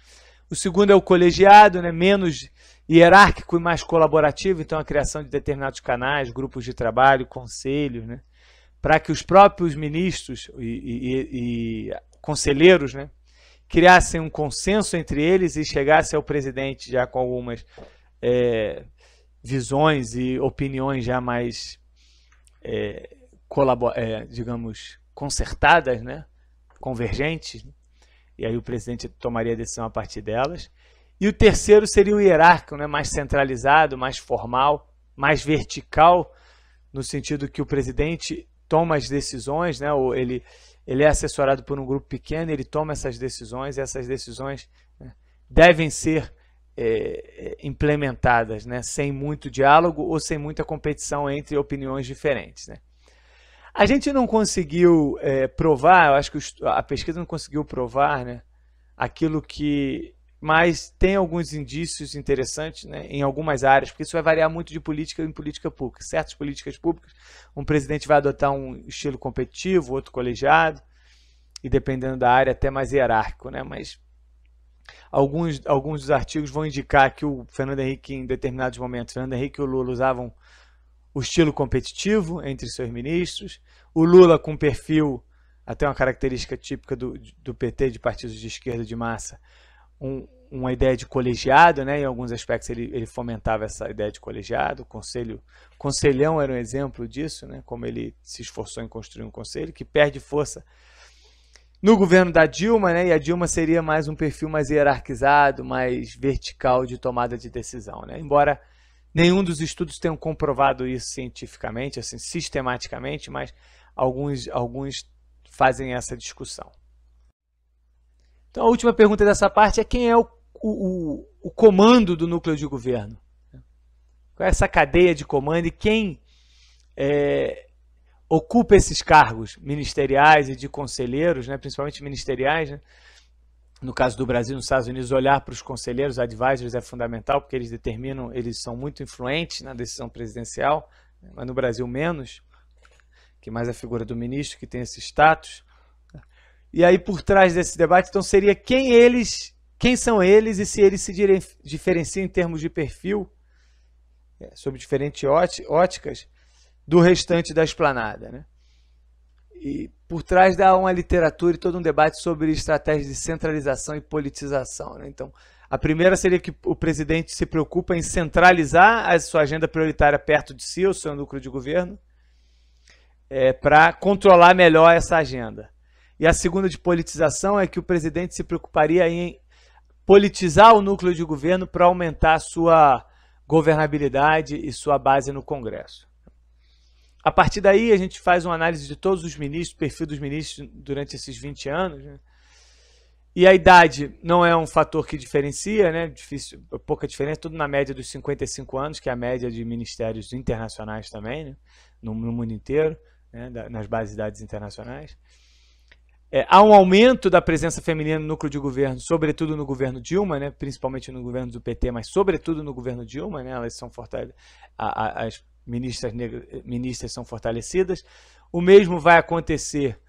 O segundo é o colegiado, né, menos hierárquico e mais colaborativo, então a criação de determinados canais, grupos de trabalho, conselhos, né, para que os próprios ministros e, e, e conselheiros né, criassem um consenso entre eles e chegassem ao presidente já com algumas é, visões e opiniões já mais, é, é, digamos, consertadas, né? convergentes, né? e aí o presidente tomaria a decisão a partir delas. E o terceiro seria o hierárquico, né? mais centralizado, mais formal, mais vertical, no sentido que o presidente toma as decisões, né? ou ele, ele é assessorado por um grupo pequeno, ele toma essas decisões, e essas decisões né? devem ser é, é, implementadas, né? sem muito diálogo ou sem muita competição entre opiniões diferentes. Né? A gente não conseguiu é, provar, eu acho que a pesquisa não conseguiu provar né, aquilo que. Mas tem alguns indícios interessantes né, em algumas áreas, porque isso vai variar muito de política em política pública. Certas políticas públicas, um presidente vai adotar um estilo competitivo, outro colegiado, e dependendo da área, até mais hierárquico. Né? Mas Alguns, alguns dos artigos vão indicar que o Fernando Henrique, em determinados momentos, Fernando Henrique e o Lula usavam o estilo competitivo entre seus ministros, o Lula com perfil, até uma característica típica do, do PT, de partidos de esquerda de massa, um, uma ideia de colegiado, né? em alguns aspectos ele, ele fomentava essa ideia de colegiado, o conselho, conselhão era um exemplo disso, né? como ele se esforçou em construir um conselho, que perde força no governo da Dilma, né? E a Dilma seria mais um perfil mais hierarquizado, mais vertical de tomada de decisão, né? Embora nenhum dos estudos tenham comprovado isso cientificamente, assim, sistematicamente, mas alguns, alguns fazem essa discussão. Então, a última pergunta dessa parte é quem é o, o, o comando do núcleo de governo? Qual é essa cadeia de comando e quem é, ocupa esses cargos ministeriais e de conselheiros, né, principalmente ministeriais, né, no caso do Brasil, nos Estados Unidos, olhar para os conselheiros, advisors, é fundamental, porque eles determinam, eles são muito influentes na decisão presidencial, mas no Brasil menos, que mais a figura do ministro que tem esse status. E aí por trás desse debate, então seria quem eles, quem são eles e se eles se diferenciam em termos de perfil, é, sob diferentes óticas, do restante da esplanada. Né? E por trás dá uma literatura e todo um debate sobre estratégias de centralização e politização. Né? Então, a primeira seria que o presidente se preocupa em centralizar a sua agenda prioritária perto de si, o seu núcleo de governo, é, para controlar melhor essa agenda. E a segunda de politização é que o presidente se preocuparia em politizar o núcleo de governo para aumentar sua governabilidade e sua base no Congresso. A partir daí, a gente faz uma análise de todos os ministros, perfil dos ministros durante esses 20 anos. Né? E a idade não é um fator que diferencia, né? Difícil, pouca diferença, tudo na média dos 55 anos, que é a média de ministérios internacionais também, né? no, no, mundo inteiro, né? da, nas bases de idades internacionais. É, há um aumento da presença feminina no núcleo de governo, sobretudo no governo Dilma, né? principalmente no governo do PT, mas sobretudo no governo Dilma, né? elas são fortalecidas ministras, eh, ministras são fortalecidas. O mesmo vai acontecer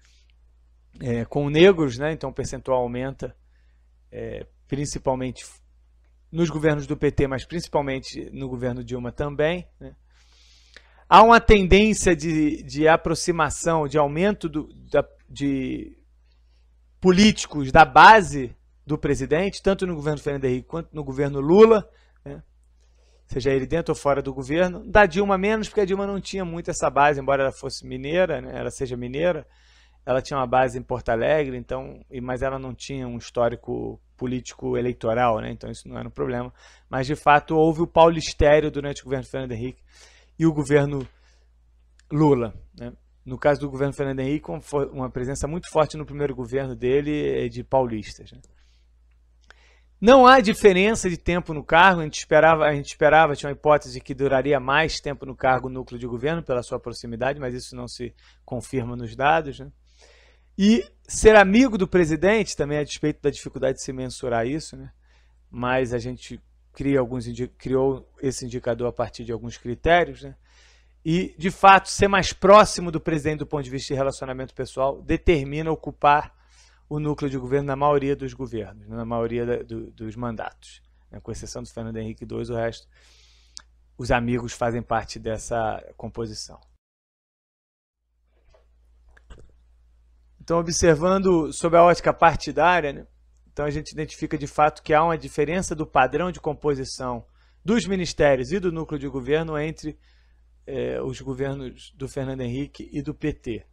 é, com negros, né? então o percentual aumenta, é, principalmente nos governos do PT, mas principalmente no governo Dilma também. Né? Há uma tendência de, de aproximação, de aumento do, da, de políticos da base do presidente, tanto no governo Fernando Henrique quanto no governo Lula. Né? seja ele dentro ou fora do governo, da Dilma menos, porque a Dilma não tinha muito essa base, embora ela fosse mineira, né, ela seja mineira, ela tinha uma base em Porto Alegre, então, mas ela não tinha um histórico político eleitoral, né, então isso não era um problema. Mas, de fato, houve o paulistério durante o governo Fernando Henrique e o governo Lula. Né. No caso do governo Fernando Henrique, uma presença muito forte no primeiro governo dele eh, de paulistas. Né. Não há diferença de tempo no cargo. A gente esperava, a gente esperava tinha uma hipótese que duraria mais tempo no cargo núcleo de governo pela sua proximidade, mas isso não se confirma nos dados. Né? E ser amigo do presidente, também a despeito da dificuldade de se mensurar isso, né? mas a gente cria alguns, criou esse indicador a partir de alguns critérios. Né? E, de fato, ser mais próximo do presidente do ponto de vista de relacionamento pessoal determina ocupar o núcleo de governo na maioria dos governos, né, na maioria da, do, dos mandatos. Né? Com exceção do Fernando Henrique II, o resto, os amigos fazem parte dessa composição. Então, observando sob a ótica partidária, né? então a gente identifica de fato que há uma diferença do padrão de composição dos ministérios e do núcleo de governo entre eh, os governos do Fernando Henrique e do PT.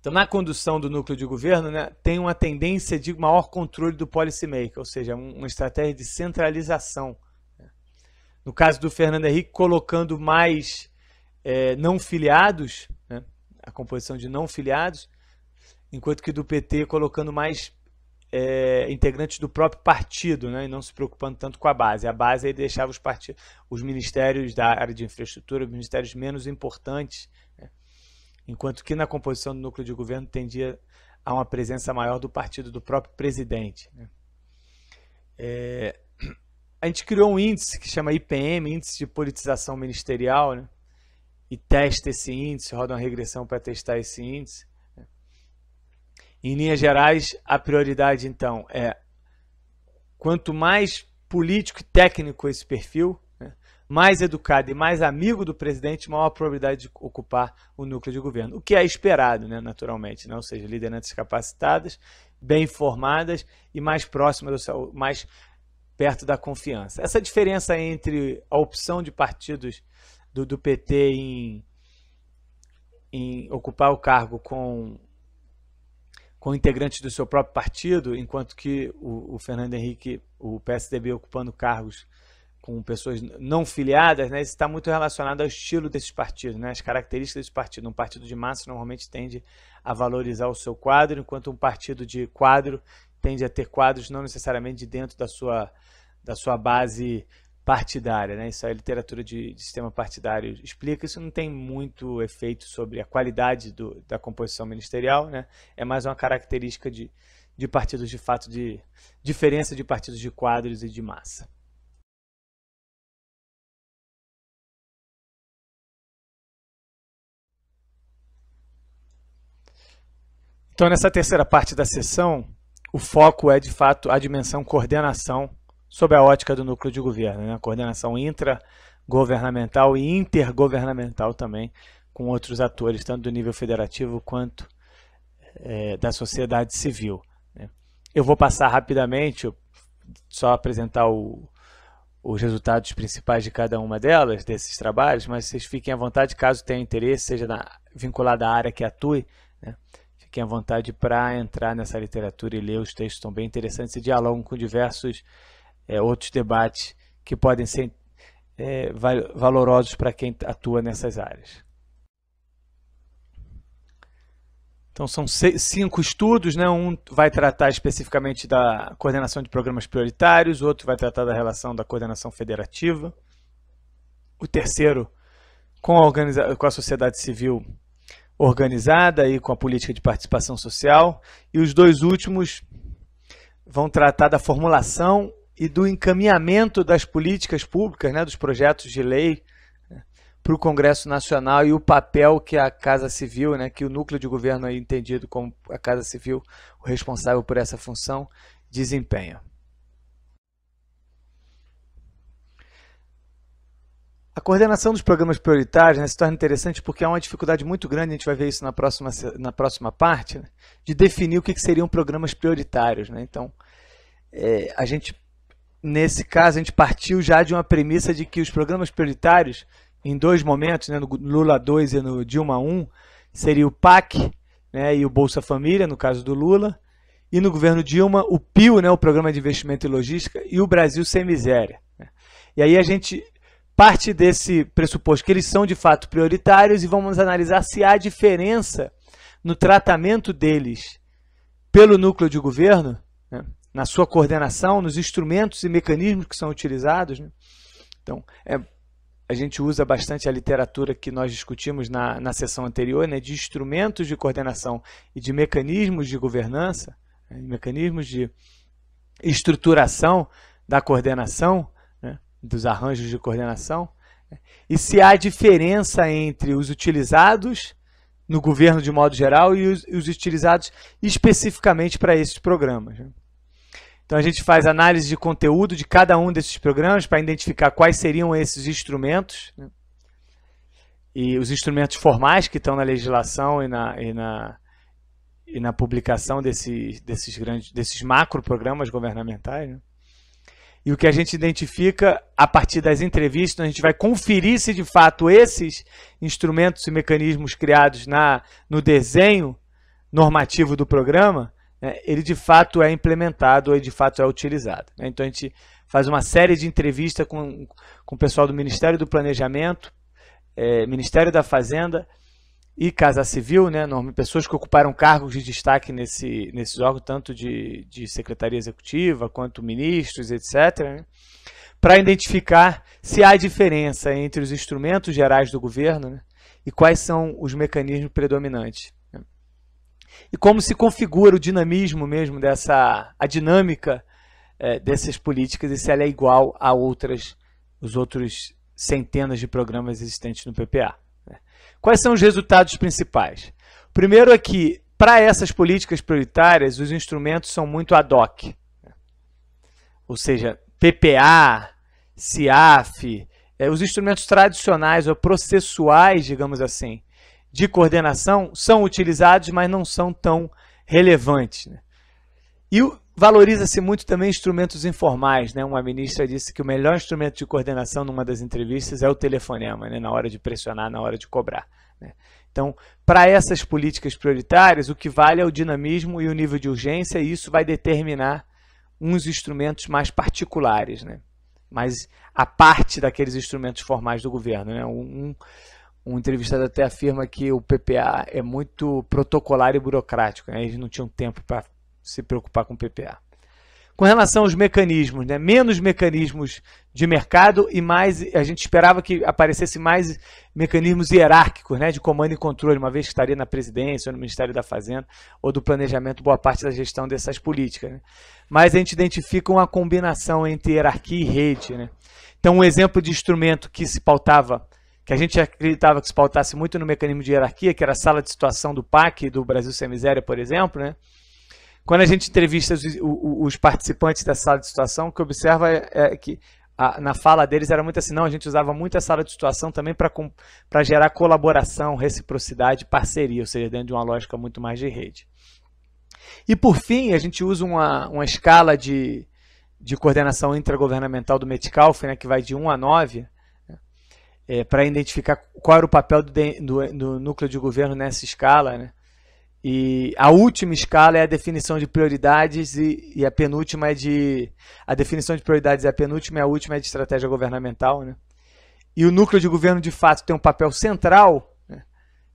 Então, na condução do núcleo de governo, né, tem uma tendência de maior controle do policymaker, ou seja, uma estratégia de centralização. Né. No caso do Fernando Henrique, colocando mais é, não filiados, né, a composição de não filiados, enquanto que do PT colocando mais é, integrantes do próprio partido, né, e não se preocupando tanto com a base. A base aí deixava os, partidos, os ministérios da área de infraestrutura, os ministérios menos importantes, enquanto que na composição do núcleo de governo tendia a uma presença maior do partido do próprio presidente. Né? É, a gente criou um índice que chama IPM, Índice de Politização Ministerial, né? e testa esse índice, roda uma regressão para testar esse índice. Né? Em linhas gerais, a prioridade, então, é quanto mais político e técnico esse perfil, mais educado e mais amigo do presidente, maior probabilidade de ocupar o núcleo de governo. O que é esperado, né, naturalmente, né? ou seja, lideranças capacitadas, bem formadas e mais próximas, mais perto da confiança. Essa diferença entre a opção de partidos do, do PT em, em ocupar o cargo com com integrantes do seu próprio partido, enquanto que o, o Fernando Henrique, o PSDB ocupando cargos com pessoas não filiadas, né, está muito relacionado ao estilo desses partidos, né, as características desse partido. Um partido de massa normalmente tende a valorizar o seu quadro, enquanto um partido de quadro tende a ter quadros não necessariamente de dentro da sua, da sua base partidária. Né? Isso a literatura de, de sistema partidário explica. Isso não tem muito efeito sobre a qualidade do, da composição ministerial, né? é mais uma característica de, de partidos de fato, de diferença de partidos de quadros e de massa. Então, nessa terceira parte da sessão, o foco é, de fato, a dimensão coordenação sob a ótica do núcleo de governo, né? coordenação intragovernamental e intergovernamental também, com outros atores, tanto do nível federativo quanto é, da sociedade civil. Né? Eu vou passar rapidamente, só apresentar o, os resultados principais de cada uma delas, desses trabalhos, mas vocês fiquem à vontade, caso tenham interesse, seja na, vinculado à área que atue, né? fiquem à vontade para entrar nessa literatura e ler os textos estão bem interessantes e dialogam com diversos é, outros debates que podem ser é, valorosos para quem atua nessas áreas. Então são seis, cinco estudos, né? um vai tratar especificamente da coordenação de programas prioritários, o outro vai tratar da relação da coordenação federativa, o terceiro com a, com a sociedade civil organizada e com a política de participação social, e os dois últimos vão tratar da formulação e do encaminhamento das políticas públicas, né, dos projetos de lei né, para o Congresso Nacional e o papel que a Casa Civil, né, que o núcleo de governo é entendido como a Casa Civil, o responsável por essa função, desempenha. A coordenação dos programas prioritários né, se torna interessante porque há uma dificuldade muito grande, a gente vai ver isso na próxima, na próxima parte, né, de definir o que, que seriam programas prioritários. Né? Então, é, a gente, nesse caso, a gente partiu já de uma premissa de que os programas prioritários, em dois momentos, né, no Lula 2 e no Dilma 1, seria o PAC né, e o Bolsa Família, no caso do Lula, e no governo Dilma, o né, o Programa de Investimento e Logística, e o Brasil Sem Miséria. Né. E aí a gente parte desse pressuposto que eles são de fato prioritários e vamos analisar se há diferença no tratamento deles pelo núcleo de governo, né, na sua coordenação, nos instrumentos e mecanismos que são utilizados. Né. Então, é, a gente usa bastante a literatura que nós discutimos na, na sessão anterior, né, de instrumentos de coordenação e de mecanismos de governança, né, mecanismos de estruturação da coordenação, dos arranjos de coordenação, e se há diferença entre os utilizados no governo de modo geral e os, os utilizados especificamente para esses programas. Né? Então a gente faz análise de conteúdo de cada um desses programas para identificar quais seriam esses instrumentos né? e os instrumentos formais que estão na legislação e na, e na, e na publicação desses, desses, grandes, desses macro programas governamentais. Né? E o que a gente identifica a partir das entrevistas, a gente vai conferir se de fato esses instrumentos e mecanismos criados na, no desenho normativo do programa, né, ele de fato é implementado ou de fato é utilizado. Né? Então a gente faz uma série de entrevistas com, com o pessoal do Ministério do Planejamento, é, Ministério da Fazenda, e Casa Civil, né, Norma, pessoas que ocuparam cargos de destaque nesse, nesses órgãos, tanto de, de secretaria executiva quanto ministros, etc., né, para identificar se há diferença entre os instrumentos gerais do governo né, e quais são os mecanismos predominantes. Né. E como se configura o dinamismo mesmo dessa, a dinâmica é, dessas políticas e se ela é igual a outras, os outros centenas de programas existentes no PPA. Quais são os resultados principais? Primeiro é que, para essas políticas prioritárias, os instrumentos são muito ad hoc. Ou seja, PPA, CIAF, é, os instrumentos tradicionais ou processuais, digamos assim, de coordenação são utilizados, mas não são tão relevantes. Né? E valoriza-se muito também instrumentos informais. Né? Uma ministra disse que o melhor instrumento de coordenação numa das entrevistas é o telefonema, né? na hora de pressionar, na hora de cobrar. Né? Então, para essas políticas prioritárias, o que vale é o dinamismo e o nível de urgência, e isso vai determinar uns instrumentos mais particulares, né? mas a parte daqueles instrumentos formais do governo. Né? Um, um entrevistado até afirma que o PPA é muito protocolar e burocrático, né? eles não tinham tempo para se preocupar com PPA. Com relação aos mecanismos, né? menos mecanismos de mercado e mais, a gente esperava que aparecesse mais mecanismos hierárquicos né? de comando e controle, uma vez que estaria na presidência ou no Ministério da Fazenda ou do planejamento, boa parte da gestão dessas políticas. Né? Mas a gente identifica uma combinação entre hierarquia e rede. Né? Então, um exemplo de instrumento que se pautava que a gente acreditava que se pautasse muito no mecanismo de hierarquia, que era a sala de situação do PAC, do Brasil Sem Miséria, por exemplo, né? Quando a gente entrevista os, os participantes da sala de situação, o que observa é, é que a, na fala deles era muito assim, não, a gente usava muito a sala de situação também para gerar colaboração, reciprocidade, parceria, ou seja, dentro de uma lógica muito mais de rede. E por fim, a gente usa uma, uma escala de, de coordenação intragovernamental do Metcalfe, né, que vai de 1 a 9, né, é, para identificar qual era o papel do, do, do, núcleo de governo nessa escala, né, e a última escala é a definição de prioridades e, e, a penúltima é de... A definição de prioridades é a penúltima e é a última é de estratégia governamental. Né? E o núcleo de governo, de fato, tem um papel central né,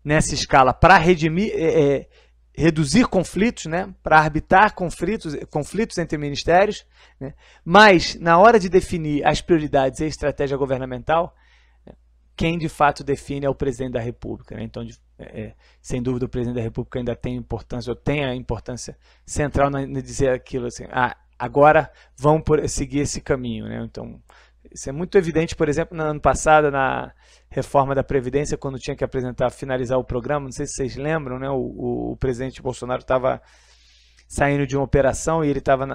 nessa escala para redimir, é, é, reduzir conflitos, né, para arbitrar conflitos, conflitos entre ministérios. Né? Mas, na hora de definir as prioridades e a estratégia governamental, quem de fato define é o presidente da República. Né? Então, é, sem dúvida, o presidente da República ainda tem importância, ou tem a importância central de dizer aquilo assim, ah, agora vão por, seguir esse caminho. Né? Então, isso é muito evidente, por exemplo, no ano passado, na reforma da Previdência, quando tinha que apresentar, finalizar o programa, não sei se vocês lembram, né? o, o, o presidente Bolsonaro estava saindo de uma operação e ele estava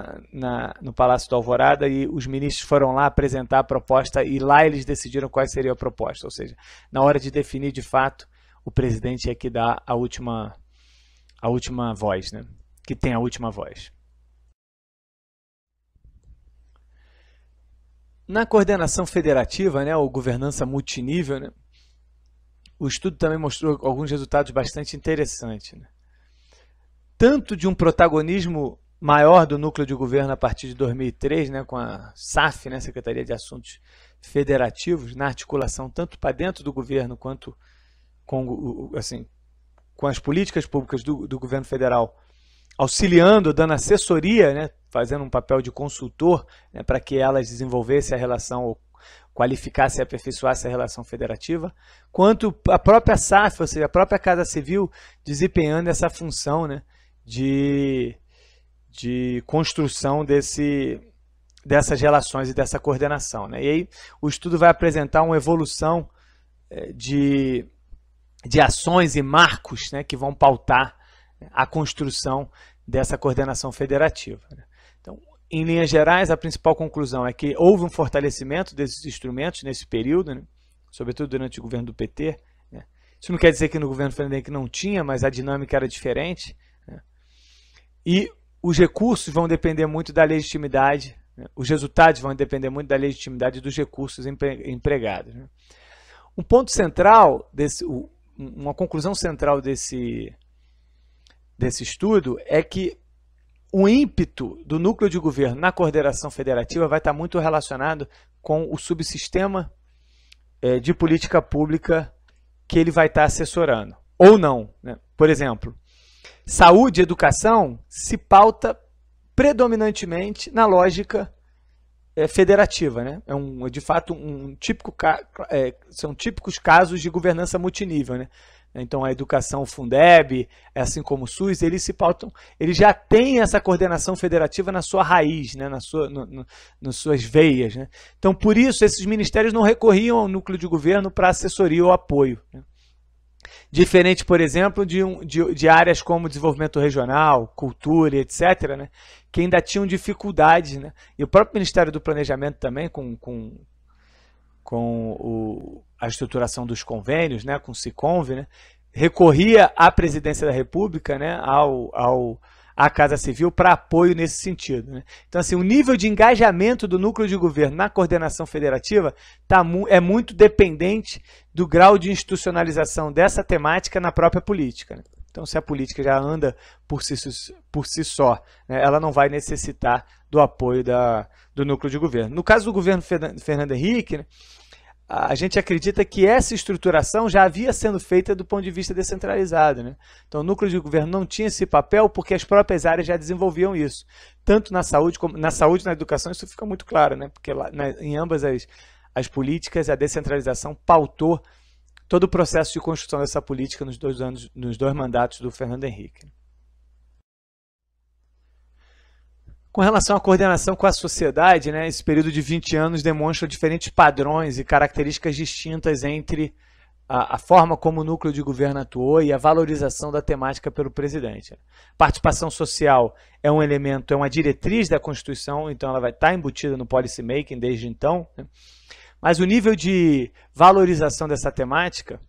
no Palácio do Alvorada e os ministros foram lá apresentar a proposta e lá eles decidiram qual seria a proposta. Ou seja, na hora de definir de fato, o presidente é que dá a última, a última voz, né? que tem a última voz. Na coordenação federativa, né, ou governança multinível, né, o estudo também mostrou alguns resultados bastante interessantes. Né? tanto de um protagonismo maior do núcleo de governo a partir de 2003, né, com a SAF, né, Secretaria de Assuntos Federativos, na articulação tanto para dentro do governo quanto com, assim, com as políticas públicas do, do governo federal, auxiliando, dando assessoria, né, fazendo um papel de consultor né, para que elas desenvolvessem a relação ou qualificasse e aperfeiçoasse a relação federativa, quanto a própria SAF, ou seja, a própria Casa Civil, desempenhando essa função né, de, de construção desse, dessas relações e dessa coordenação. Né? E aí o estudo vai apresentar uma evolução eh, de, de ações e marcos né, que vão pautar a construção dessa coordenação federativa. Né? Então, em linhas gerais, a principal conclusão é que houve um fortalecimento desses instrumentos nesse período, né? sobretudo durante o governo do PT. Né? Isso não quer dizer que no governo Fernando Henrique não tinha, mas a dinâmica era diferente. E os recursos vão depender muito da legitimidade, né? os resultados vão depender muito da legitimidade dos recursos empregados. Né? Um ponto central, desse, uma conclusão central desse, desse estudo é que o ímpeto do núcleo de governo na coordenação federativa vai estar muito relacionado com o subsistema é, de política pública que ele vai estar assessorando, ou não. Né? Por exemplo, saúde e educação se pauta predominantemente na lógica é, federativa. Né? É, um, de fato, um típico, é, são típicos casos de governança multinível. Né? Então, a educação Fundeb, assim como o SUS, eles se pautam, eles já têm essa coordenação federativa na sua raiz, né? na sua, no, no, nas suas veias. Né? Então, por isso, esses ministérios não recorriam ao núcleo de governo para assessoria ou apoio. Né? Diferente, por exemplo, de, um, de, de, áreas como desenvolvimento regional, cultura, etc., né? que ainda tinham dificuldades. Né? E o próprio Ministério do Planejamento também, com, com, com o, a estruturação dos convênios, né? com o CICONV, né? recorria à presidência da República, né? ao, ao à Casa Civil para apoio nesse sentido. Né? Então, assim, o nível de engajamento do núcleo de governo na coordenação federativa tá, é muito dependente do grau de institucionalização dessa temática na própria política. Né? Então, se a política já anda por si, por si só, né, ela não vai necessitar do apoio da, do núcleo de governo. No caso do governo Fernando Henrique, né, a gente acredita que essa estruturação já havia sendo feita do ponto de vista descentralizado. Né? Então, o núcleo de governo não tinha esse papel porque as próprias áreas já desenvolviam isso. Tanto na saúde como na saúde e na educação, isso fica muito claro, né? porque lá, na, em ambas as, as políticas, a descentralização pautou todo o processo de construção dessa política nos dois, anos, nos dois mandatos do Fernando Henrique. Com relação à coordenação com a sociedade, né, esse período de 20 anos demonstra diferentes padrões e características distintas entre a, a, forma como o núcleo de governo atuou e a valorização da temática pelo presidente. Participação social é um elemento, é uma diretriz da Constituição, então ela vai estar tá embutida no policy making desde então. Né? Mas o nível de valorização dessa temática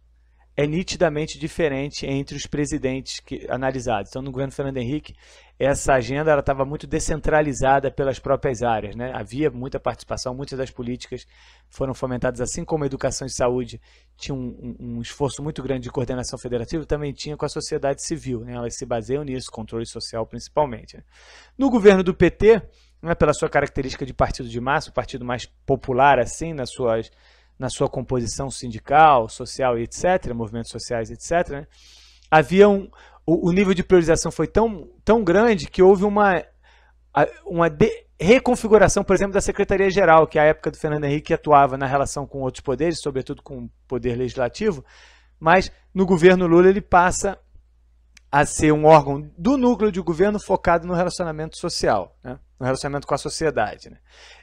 é nitidamente diferente entre os presidentes que, analisados. Então, no governo Fernando Henrique, essa agenda estava muito descentralizada pelas próprias áreas. Né? Havia muita participação, muitas das políticas foram fomentadas, assim como a educação e saúde tinha um, um, esforço muito grande de coordenação federativa, também tinha com a sociedade civil. Né? Elas se baseiam nisso, controle social principalmente. Né? No governo do PT, né, pela sua característica de partido de massa, o partido mais popular assim, nas suas na sua composição sindical, social e etc., movimentos sociais, etc., né? havia um, o, o, nível de priorização foi tão, tão grande que houve uma, uma de, reconfiguração, por exemplo, da Secretaria-Geral, que à é época do Fernando Henrique atuava na relação com outros poderes, sobretudo com o poder legislativo, mas no governo Lula ele passa a ser um órgão do núcleo de governo focado no relacionamento social, né? no relacionamento com a sociedade. Né?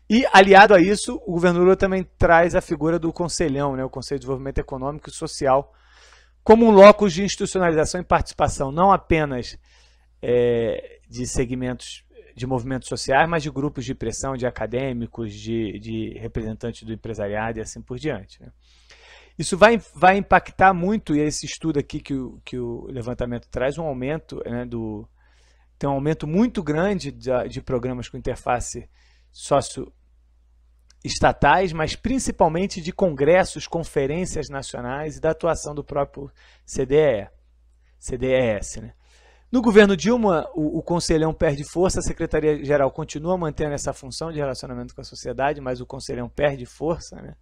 E, aliado a isso, o governo Lula também traz a figura do conselhão, né? o Conselho de Desenvolvimento Econômico e Social, como um locus de institucionalização e participação, não apenas é, de segmentos de movimentos sociais, mas de grupos de pressão, de acadêmicos, de, de representantes do empresariado e assim por diante. Né? Isso vai, vai impactar muito, e é esse estudo aqui que o, que o levantamento traz, um aumento, né, do, tem um aumento muito grande de, de programas com interface sócio-estatais, mas principalmente de congressos, conferências nacionais e da atuação do próprio CDE, CDES. Né? No governo Dilma, o, o conselhão perde força, a Secretaria-Geral continua mantendo essa função de relacionamento com a sociedade, mas o conselhão perde força, né?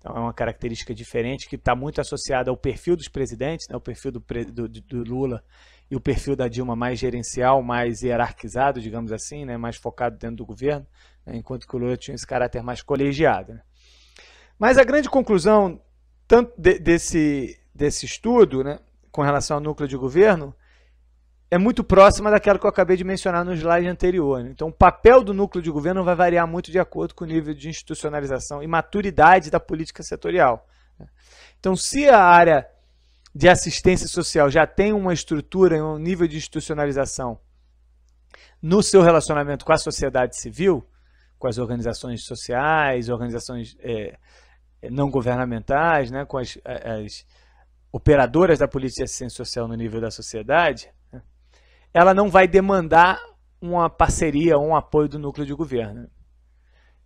Então, é uma característica diferente que está muito associada ao perfil dos presidentes, né? o perfil do, do, do, Lula e o perfil da Dilma mais gerencial, mais hierarquizado, digamos assim, né? mais focado dentro do governo, né? enquanto que o Lula tinha esse caráter mais colegiado. Né? Mas a grande conclusão tanto de, desse, desse estudo, né? com relação ao núcleo de governo, é muito próxima daquela que eu acabei de mencionar no slide anterior. Né? Então, o papel do núcleo de governo vai variar muito de acordo com o nível de institucionalização e maturidade da política setorial. Né? Então, se a área de assistência social já tem uma estrutura e um nível de institucionalização no seu relacionamento com a sociedade civil, com as organizações sociais, organizações é, é não governamentais, né, com as, as operadoras da política de assistência social no nível da sociedade, ela não vai demandar uma parceria ou um apoio do núcleo de governo.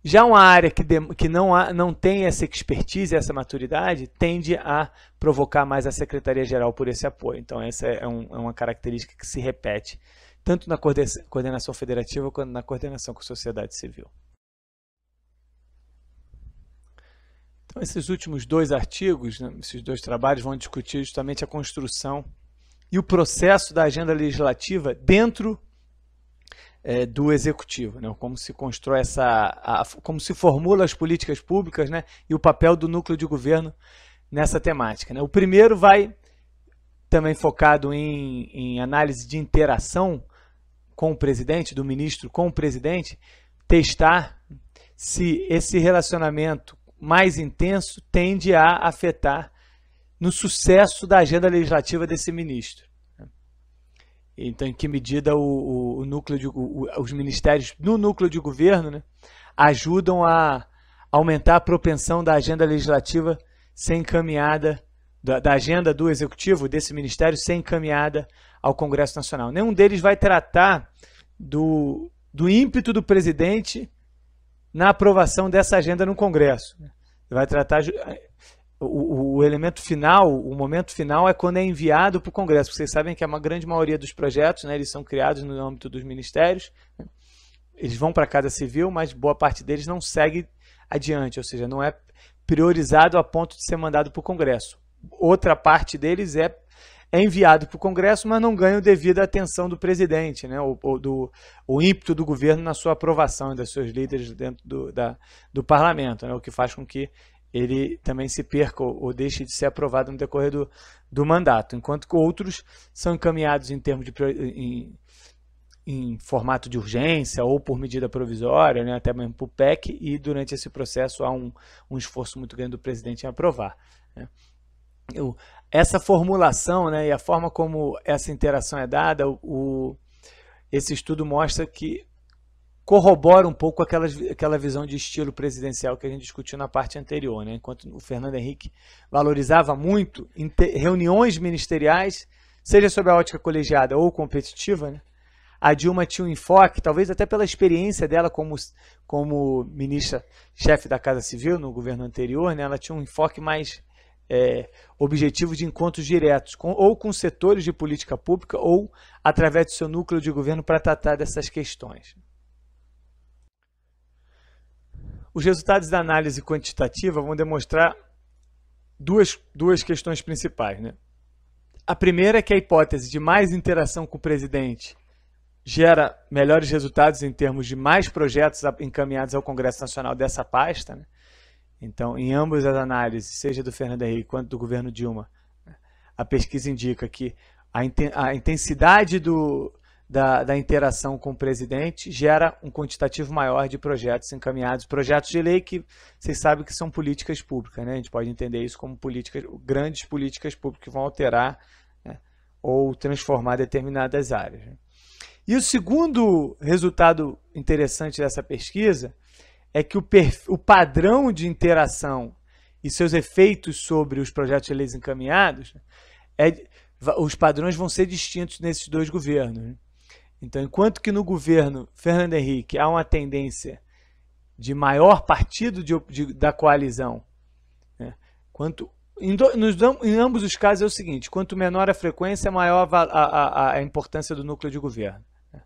Já uma área que, de, que não, há, não tem essa expertise, essa maturidade, tende a provocar mais a Secretaria-Geral por esse apoio. Então, essa é, um, é, uma característica que se repete tanto na coordenação federativa quanto na coordenação com a sociedade civil. Então, esses últimos dois artigos, né, esses dois trabalhos, vão discutir justamente a construção e o processo da agenda legislativa dentro é, do executivo, né? como se constrói essa, a, como se formula as políticas públicas, né? E o papel do núcleo de governo nessa temática. Né? O primeiro vai também focado em, em análise de interação com o presidente, do ministro com o presidente, testar se esse relacionamento mais intenso tende a afetar no sucesso da agenda legislativa desse ministro. Então, em que medida o, o núcleo de, o, os ministérios no núcleo de governo né, ajudam a aumentar a propensão da agenda legislativa ser encaminhada, da, da agenda do executivo desse ministério ser encaminhada ao Congresso Nacional. Nenhum deles vai tratar do, do ímpeto do presidente na aprovação dessa agenda no Congresso. Vai tratar o, o, elemento final, o momento final é quando é enviado para o Congresso. Vocês sabem que é a grande maioria dos projetos, né, eles são criados no âmbito dos ministérios, né. eles vão para a Casa Civil, mas boa parte deles não segue adiante, ou seja, não é priorizado a ponto de ser mandado para o Congresso. Outra parte deles é, é enviado para o Congresso, mas não ganha o devido à atenção do presidente, né, ou, ou, do o ímpeto do governo na sua aprovação e dos seus líderes dentro do, da, do parlamento, né, o que faz com que ele também se perca ou, ou deixe de ser aprovado no decorrer do, do mandato, enquanto que outros são encaminhados em termos de em, em formato de urgência ou por medida provisória, né, até mesmo para o PEC, e durante esse processo há um, um esforço muito grande do presidente em aprovar. Né. Eu, essa formulação né, e a forma como essa interação é dada, o, esse estudo mostra que corrobora um pouco aquela, aquela visão de estilo presidencial que a gente discutiu na parte anterior. Né? Enquanto o Fernando Henrique valorizava muito reuniões ministeriais, seja sobre a ótica colegiada ou competitiva, né? a Dilma tinha um enfoque, talvez até pela experiência dela como, como ministra-chefe da Casa Civil no governo anterior, né? ela tinha um enfoque mais é, objetivo de encontros diretos, com, ou com setores de política pública, ou através do seu núcleo de governo para tratar dessas questões. Os resultados da análise quantitativa vão demonstrar duas, duas questões principais. Né? A primeira é que a hipótese de mais interação com o presidente gera melhores resultados em termos de mais projetos encaminhados ao Congresso Nacional dessa pasta. Né? Então, em ambas as análises, seja do Fernando Henrique quanto do governo Dilma, a pesquisa indica que a intensidade do, da, da, interação com o presidente gera um quantitativo maior de projetos encaminhados, projetos de lei que vocês sabem que são políticas públicas, né? a gente pode entender isso como políticas, grandes políticas públicas que vão alterar né? ou transformar determinadas áreas. Né. E o segundo resultado interessante dessa pesquisa é que o, o padrão de interação e seus efeitos sobre os projetos de leis encaminhados, é, os padrões vão ser distintos nesses dois governos. Né? Então, enquanto que no governo Fernando Henrique há uma tendência de maior partido de, de, da coalizão, né? quanto, em, do, nos, em, ambos os casos é o seguinte, quanto menor a frequência, maior a, a, a importância do núcleo de governo. Né?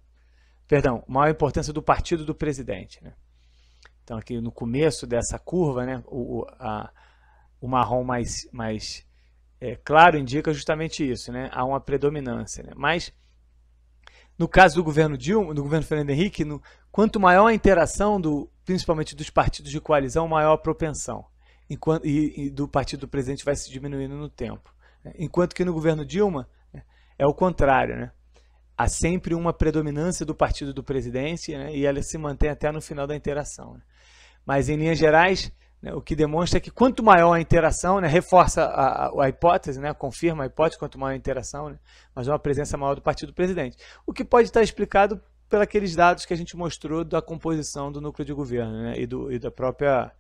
Perdão, maior a importância do partido do presidente. Né? Então, aqui no começo dessa curva, né, o, a, o marrom mais, mais é, claro indica justamente isso, né? há uma predominância. Né? Mas no caso do governo Dilma, do governo Fernando Henrique, no, quanto maior a interação do, principalmente dos partidos de coalizão, maior a propensão. Enquanto, e, e do partido do presidente vai se diminuindo no tempo. Né. Enquanto que no governo Dilma né, é o contrário, né? Há sempre uma predominância do partido do presidente né? e ela se mantém até no final da interação. Né? Mas, em linhas gerais, né, o que demonstra é que quanto maior a interação, né, reforça a, a, a, hipótese, né, confirma a hipótese, quanto maior a interação, né, mas uma presença maior do partido do presidente. O que pode estar explicado pelos dados que a gente mostrou da composição do núcleo de governo né, e, do, e da própria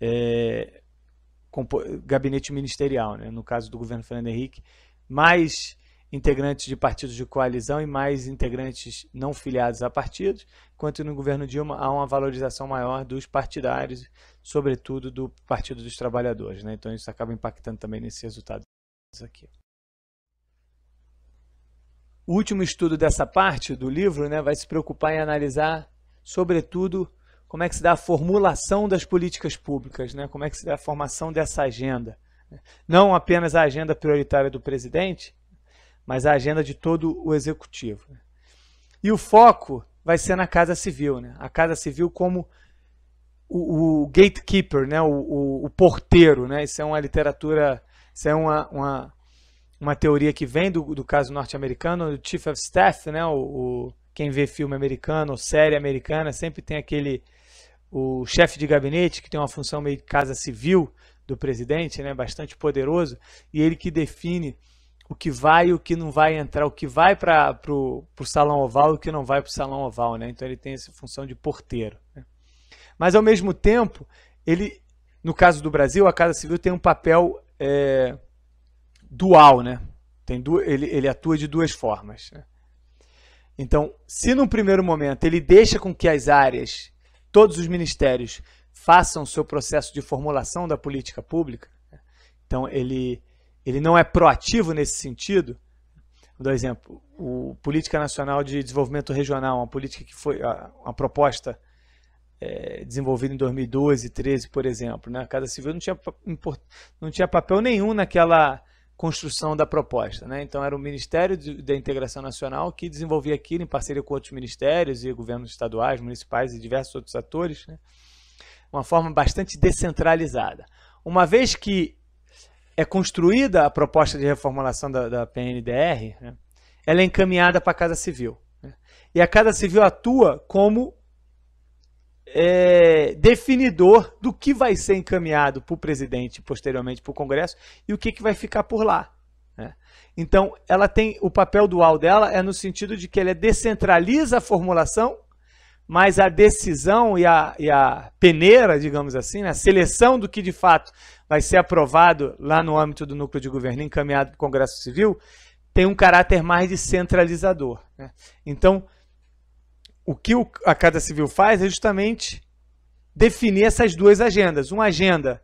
é, gabinete ministerial, né, no caso do governo Fernando Henrique, mais integrantes de partidos de coalizão e mais integrantes não filiados a partidos, enquanto no governo Dilma há uma valorização maior dos partidários, sobretudo do Partido dos Trabalhadores. Né? Então isso acaba impactando também nesse resultado aqui. O último estudo dessa parte do livro né, vai se preocupar em analisar, sobretudo, como é que se dá a formulação das políticas públicas, né? como é que se dá a formação dessa agenda. Né? Não apenas a agenda prioritária do presidente, mas a agenda de todo o executivo. E o foco vai ser na Casa Civil, né? A Casa Civil como o, o gatekeeper, né? O, o, o, porteiro, né? Isso é uma literatura, isso é uma, uma, uma teoria que vem do, do caso norte-americano, o Chief of Staff, né? O, quem vê filme americano ou série americana sempre tem aquele o chefe de gabinete que tem uma função meio de casa civil do presidente, né? Bastante poderoso e ele que define o que vai e o que não vai entrar, o que vai para o salão oval e o que não vai para o salão oval. Né? Então ele tem essa função de porteiro. Né? Mas ao mesmo tempo, ele, no caso do Brasil, a Casa Civil tem um papel é, dual, né? Tem du ele, ele atua de duas formas. Né? Então, se num primeiro momento ele deixa com que as áreas, todos os ministérios, façam seu processo de formulação da política pública, né? então ele ele não é proativo nesse sentido, vou dar um exemplo, o Política Nacional de Desenvolvimento Regional, uma política que foi uma proposta é, desenvolvida em 2012, 13, por exemplo, né? a Casa Civil não tinha, não tinha papel nenhum naquela construção da proposta. Né? Então era o Ministério da Integração Nacional que desenvolvia aquilo em parceria com outros ministérios e governos estaduais, municipais e diversos outros atores, né? uma forma bastante descentralizada. Uma vez que é construída a proposta de reformulação da, da PNDR, né, ela é encaminhada para a Casa Civil. Né, e a Casa Civil atua como é, definidor do que vai ser encaminhado para o presidente, posteriormente para o Congresso, e o que, que vai ficar por lá. Né. Então, ela tem o papel dual dela é no sentido de que ela descentraliza a formulação mas a decisão e a, e a peneira, digamos assim, né? a seleção do que de fato vai ser aprovado lá no âmbito do núcleo de governo encaminhado para o Congresso Civil, tem um caráter mais de centralizador. Né? Então, o que a Casa Civil faz é justamente definir essas duas agendas. Uma agenda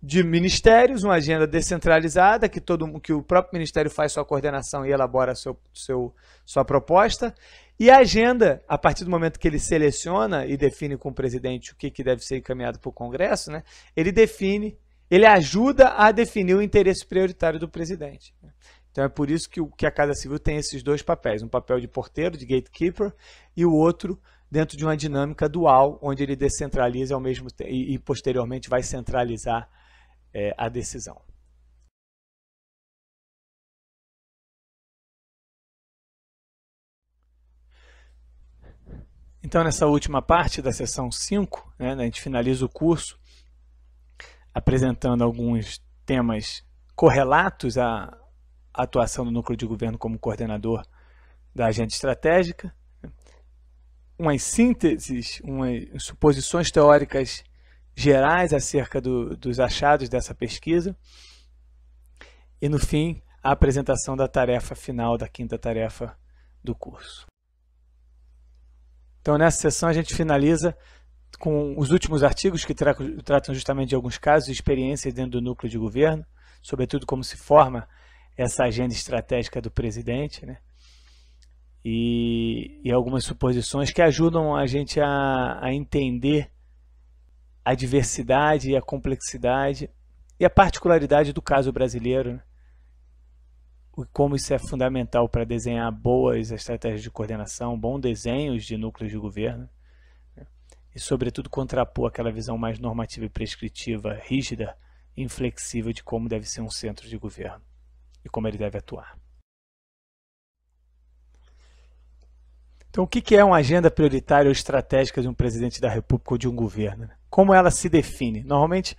de ministérios, uma agenda descentralizada, que, todo, que o próprio ministério faz sua coordenação e elabora seu, seu, sua proposta, e a agenda, a partir do momento que ele seleciona e define com o presidente o que, que deve ser encaminhado para o Congresso, né, ele define, ele ajuda a definir o interesse prioritário do presidente. Então é por isso que, que a Casa Civil tem esses dois papéis, um papel de porteiro, de gatekeeper, e o outro dentro de uma dinâmica dual, onde ele descentraliza ao mesmo tempo e, e posteriormente vai centralizar é, a decisão. Então, nessa última parte da sessão 5, né, a gente finaliza o curso apresentando alguns temas correlatos à atuação do núcleo de governo como coordenador da agenda estratégica, né, umas sínteses, umas suposições teóricas gerais acerca do, dos achados dessa pesquisa e, no fim, a apresentação da tarefa final da quinta tarefa do curso. Então, nessa sessão, a gente finaliza com os últimos artigos que tra tratam justamente de alguns casos e experiências dentro do núcleo de governo, sobretudo como se forma essa agenda estratégica do presidente, né? E, e algumas suposições que ajudam a gente a, a entender a diversidade e a complexidade e a particularidade do caso brasileiro, né? como isso é fundamental para desenhar boas estratégias de coordenação, bons desenhos de núcleos de governo, né? e sobretudo contrapor aquela visão mais normativa e prescritiva, rígida, inflexível de como deve ser um centro de governo e como ele deve atuar. Então, o que é uma agenda prioritária ou estratégica de um presidente da República ou de um governo? Né? Como ela se define? Normalmente,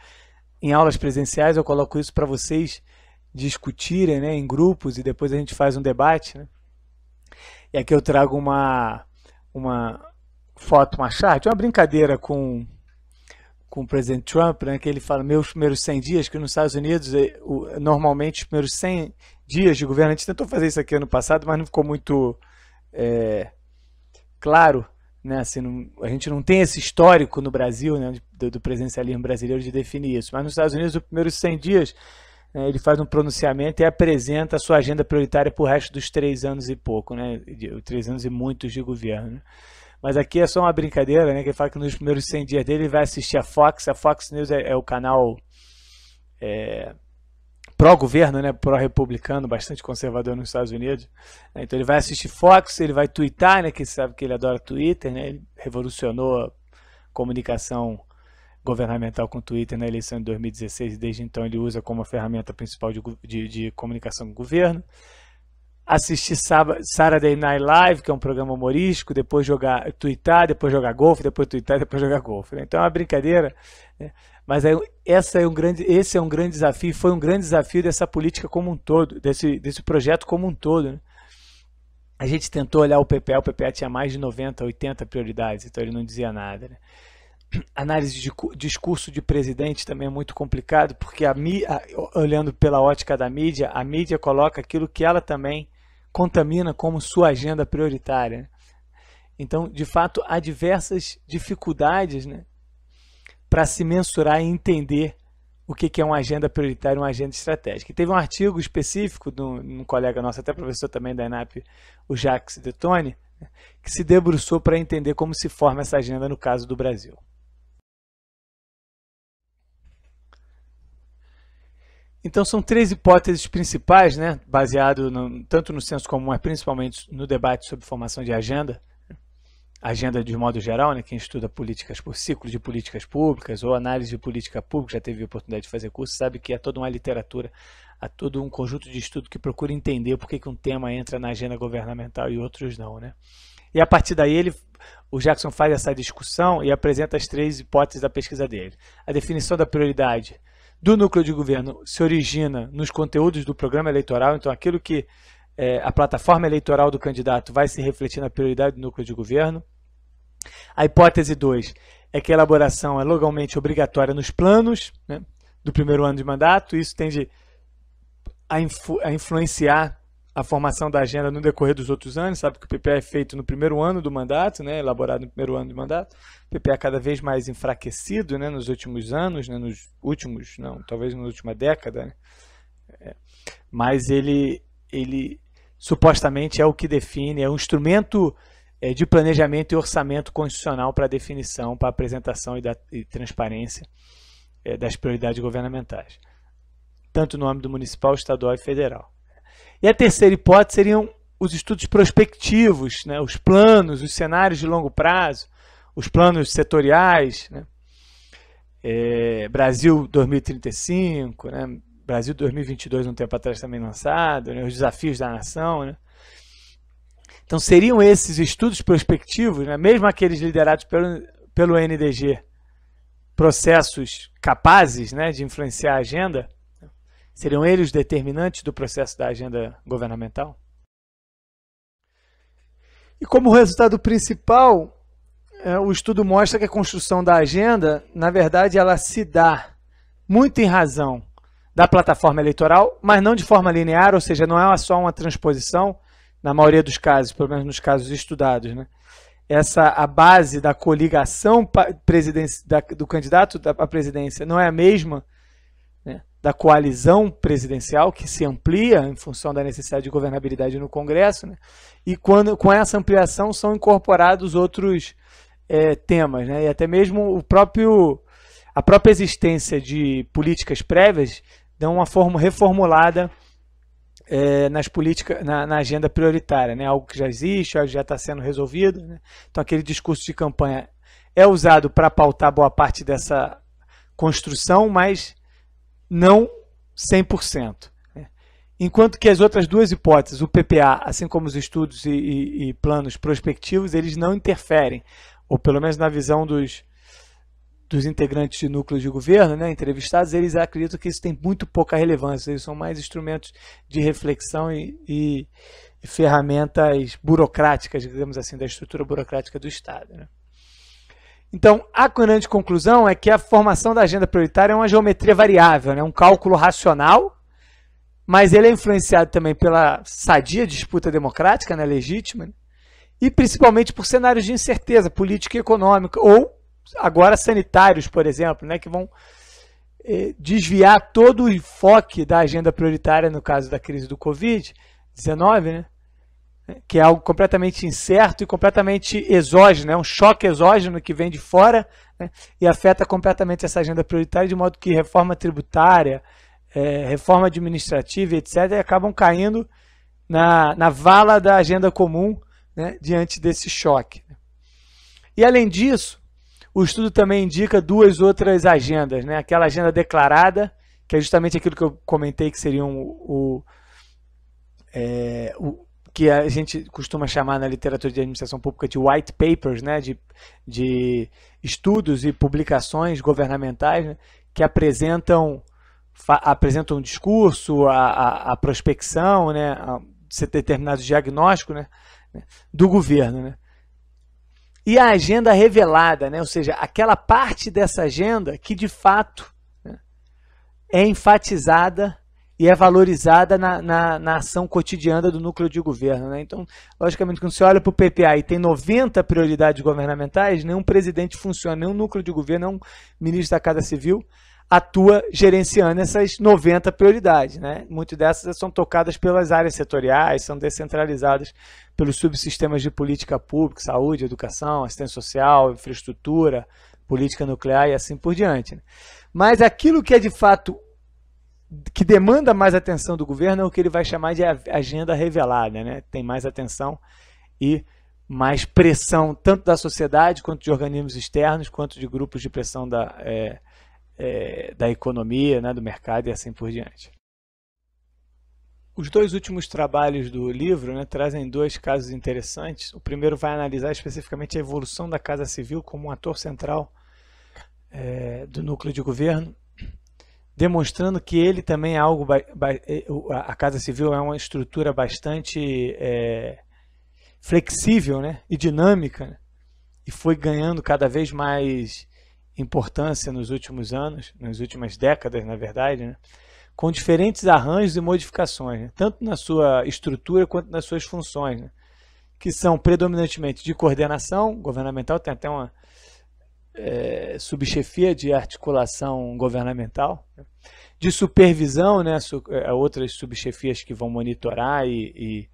em aulas presenciais, eu coloco isso para vocês discutirem né, em grupos e depois a gente faz um debate. Né? E aqui eu trago uma, uma foto, uma chart, uma brincadeira com, com o presidente Trump, né, que ele fala, meus primeiros 100 dias, que nos Estados Unidos, eh, normalmente os primeiros 100 dias de governo, a gente tentou fazer isso aqui ano passado, mas não ficou muito é, claro, né, assim, não, a gente não tem esse histórico no Brasil, né, do, do presidencialismo brasileiro de definir isso, mas nos Estados Unidos, os primeiros 100 dias é, ele faz um pronunciamento e apresenta a sua agenda prioritária para o resto dos três anos e pouco, né? De, três anos e muitos de governo. Né? Mas aqui é só uma brincadeira, né? Que ele fala que nos primeiros 100 dias dele ele vai assistir a Fox. A Fox News é, é o canal é, pró-governo, né? Pró-republicano, bastante conservador nos Estados Unidos. É, então ele vai assistir Fox, ele vai twittar, né? Que sabe que ele adora Twitter, né? Ele revolucionou a comunicação governamental com o Twitter na eleição de 2016 e desde então ele usa como ferramenta principal de, de, de comunicação com o governo. Assistir Saturday Night Live, que é um programa humorístico, depois jogar, twittar, depois jogar golfe, depois twittar, depois jogar golfe. Né? Então é uma brincadeira, né? mas essa é um grande, esse é um grande desafio, foi um grande desafio dessa política como um todo, desse, desse projeto como um todo. Né? A gente tentou olhar o PPA, o PPA tinha mais de 90, 80 prioridades, então ele não dizia nada. Né? análise de discurso de presidente também é muito complicado, porque a, a, olhando pela ótica da mídia, a mídia coloca aquilo que ela também contamina como sua agenda prioritária. Então, de fato, há diversas dificuldades né, para se mensurar e entender o que, que é uma agenda prioritária, uma agenda estratégica. E teve um artigo específico de um, colega nosso, até professor também da ENAP, o Jacques Detone, né, que se debruçou para entender como se forma essa agenda no caso do Brasil. Então são três hipóteses principais, né, baseado no, tanto no senso comum, mas principalmente no debate sobre formação de agenda, agenda de modo geral, né, quem estuda políticas por ciclo de políticas públicas ou análise de política pública, já teve a oportunidade de fazer curso, sabe que há é toda uma literatura, há é todo um conjunto de estudo que procura entender por que, que um tema entra na agenda governamental e outros não, né? E a partir daí ele, o Jackson faz essa discussão e apresenta as três hipóteses da pesquisa dele. A definição da prioridade do núcleo de governo se origina nos conteúdos do programa eleitoral, então aquilo que é, a plataforma eleitoral do candidato vai se refletir na prioridade do núcleo de governo. A hipótese 2 é que a elaboração é legalmente obrigatória nos planos né, do primeiro ano de mandato, isso tende a, influ a influenciar a formação da agenda no decorrer dos outros anos, sabe que o PPA é feito no primeiro ano do mandato, né, elaborado no primeiro ano do mandato, o PPA é cada vez mais enfraquecido né, nos últimos anos, né, nos últimos, não, talvez na última década, né? é. mas ele, ele supostamente é o que define, é um instrumento é, de planejamento e orçamento constitucional para definição, para apresentação e, da, e transparência é, das prioridades governamentais, tanto no âmbito municipal, estadual e federal. E a terceira hipótese seriam os estudos prospectivos, né? os planos, os cenários de longo prazo, os planos setoriais, né? é, Brasil 2035, né? Brasil 2022, um tempo atrás também lançado, né? os desafios da nação. Né? Então seriam esses estudos prospectivos, né? mesmo aqueles liderados pelo, pelo NDG, processos capazes de influenciar a agenda, Seriam eles determinantes do processo da agenda governamental? E como resultado principal, é, o estudo mostra que a construção da agenda, na verdade, ela se dá muito em razão da plataforma eleitoral, mas não de forma linear, ou seja, não é só uma transposição, na maioria dos casos, pelo menos nos casos estudados, né? Essa a base da coligação da, do candidato à presidência não é a mesma da coalizão presidencial, que se amplia em função da necessidade de governabilidade no Congresso, né? e quando, com essa ampliação são incorporados outros é, temas, né? e até mesmo o próprio, a própria existência de políticas prévias dão uma forma reformulada é, nas políticas, na, na, agenda prioritária, né? algo que já existe, algo que já está sendo resolvido. Né? Então aquele discurso de campanha é usado para pautar boa parte dessa construção, mas não 100%. Enquanto que as outras duas hipóteses, o PPA, assim como os estudos e, e, e, planos prospectivos, eles não interferem, ou pelo menos na visão dos, dos integrantes de núcleos de governo, né, entrevistados, eles acreditam que isso tem muito pouca relevância, eles são mais instrumentos de reflexão e, e ferramentas burocráticas, digamos assim, da estrutura burocrática do Estado. Né? Então, a grande conclusão é que a formação da agenda prioritária é uma geometria variável, é né? um cálculo racional, mas ele é influenciado também pela sadia disputa democrática, né? legítima, né? e principalmente por cenários de incerteza política e econômica, ou agora sanitários, por exemplo, né? que vão eh, desviar todo o enfoque da agenda prioritária, no caso da crise do Covid-19, né? que é algo completamente incerto e completamente exógeno, é um choque exógeno que vem de fora né, e afeta completamente essa agenda prioritária, de modo que reforma tributária, é, reforma administrativa, etc., acabam caindo na, na vala da agenda comum né, diante desse choque. E além disso, o estudo também indica duas outras agendas, né, aquela agenda declarada, que é justamente aquilo que eu comentei que seriam o, o, é, o que a gente costuma chamar na literatura de administração pública de white papers, né, de, de estudos e publicações governamentais né, que apresentam, apresentam um discurso, a, a, a prospecção, né, a, determinados diagnósticos né, do governo. Né. E a agenda revelada, né, ou seja, aquela parte dessa agenda que de fato né, é enfatizada e é valorizada na, na, na, ação cotidiana do núcleo de governo. Né? Então, logicamente, quando você olha para o PPA e tem 90 prioridades governamentais, nenhum presidente funciona, nenhum núcleo de governo, nenhum ministro da Casa Civil atua gerenciando essas 90 prioridades. Né? Muitas dessas são tocadas pelas áreas setoriais, são descentralizadas pelos subsistemas de política pública, saúde, educação, assistência social, infraestrutura, política nuclear e assim por diante. Né? Mas aquilo que é de fato que demanda mais atenção do governo é o que ele vai chamar de agenda revelada, né? Tem mais atenção e mais pressão, tanto da sociedade, quanto de organismos externos, quanto de grupos de pressão da, é, é, da economia, né, do mercado e assim por diante. Os dois últimos trabalhos do livro né, trazem dois casos interessantes. O primeiro vai analisar especificamente a evolução da Casa Civil como um ator central é, do núcleo de governo demonstrando que ele também é algo. É, a Casa Civil é uma estrutura bastante é, flexível né? e dinâmica, né? e foi ganhando cada vez mais importância nos últimos anos, nas últimas décadas, na verdade, né? com diferentes arranjos e modificações, né? tanto na sua estrutura quanto nas suas funções, né? que são predominantemente de coordenação governamental, tem até uma é, subchefia de articulação governamental, de supervisão, né, su, é, outras subchefias que vão monitorar e, e,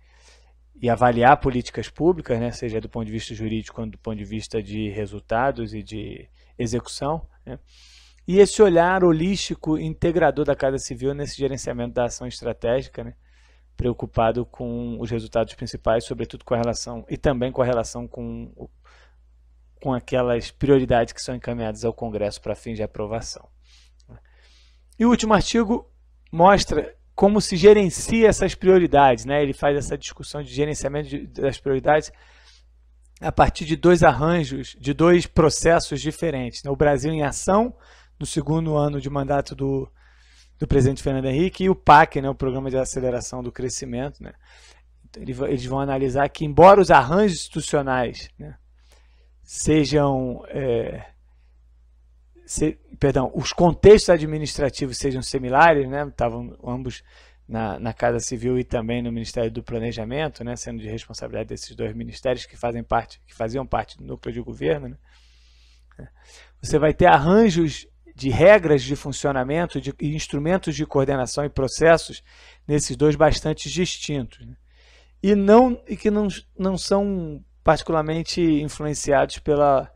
e, avaliar políticas públicas, né, seja do ponto de vista jurídico quanto do ponto de vista de resultados e de execução. Né, e esse olhar holístico integrador da Casa Civil nesse gerenciamento da ação estratégica, né, preocupado com os resultados principais, sobretudo com a relação e também com a relação com o com aquelas prioridades que são encaminhadas ao Congresso para fins de aprovação. E o último artigo mostra como se gerencia essas prioridades, né? ele faz essa discussão de gerenciamento de, das prioridades a partir de dois arranjos, de dois processos diferentes. Né? O Brasil em Ação, no segundo ano de mandato do, do presidente Fernando Henrique, e o PAC, né? o Programa de Aceleração do Crescimento. Né? Então, eles vão analisar que, embora os arranjos institucionais né? sejam é, se, perdão, os contextos administrativos sejam similares, né? Estavam ambos na, na, Casa Civil e também no Ministério do Planejamento, né? Sendo de responsabilidade desses dois ministérios que fazem parte, que faziam parte do núcleo de governo. Né? É. Você vai ter arranjos de regras de funcionamento de, e instrumentos de coordenação e processos nesses dois bastante distintos. Né? E, não, e que não, não são particularmente influenciados pela,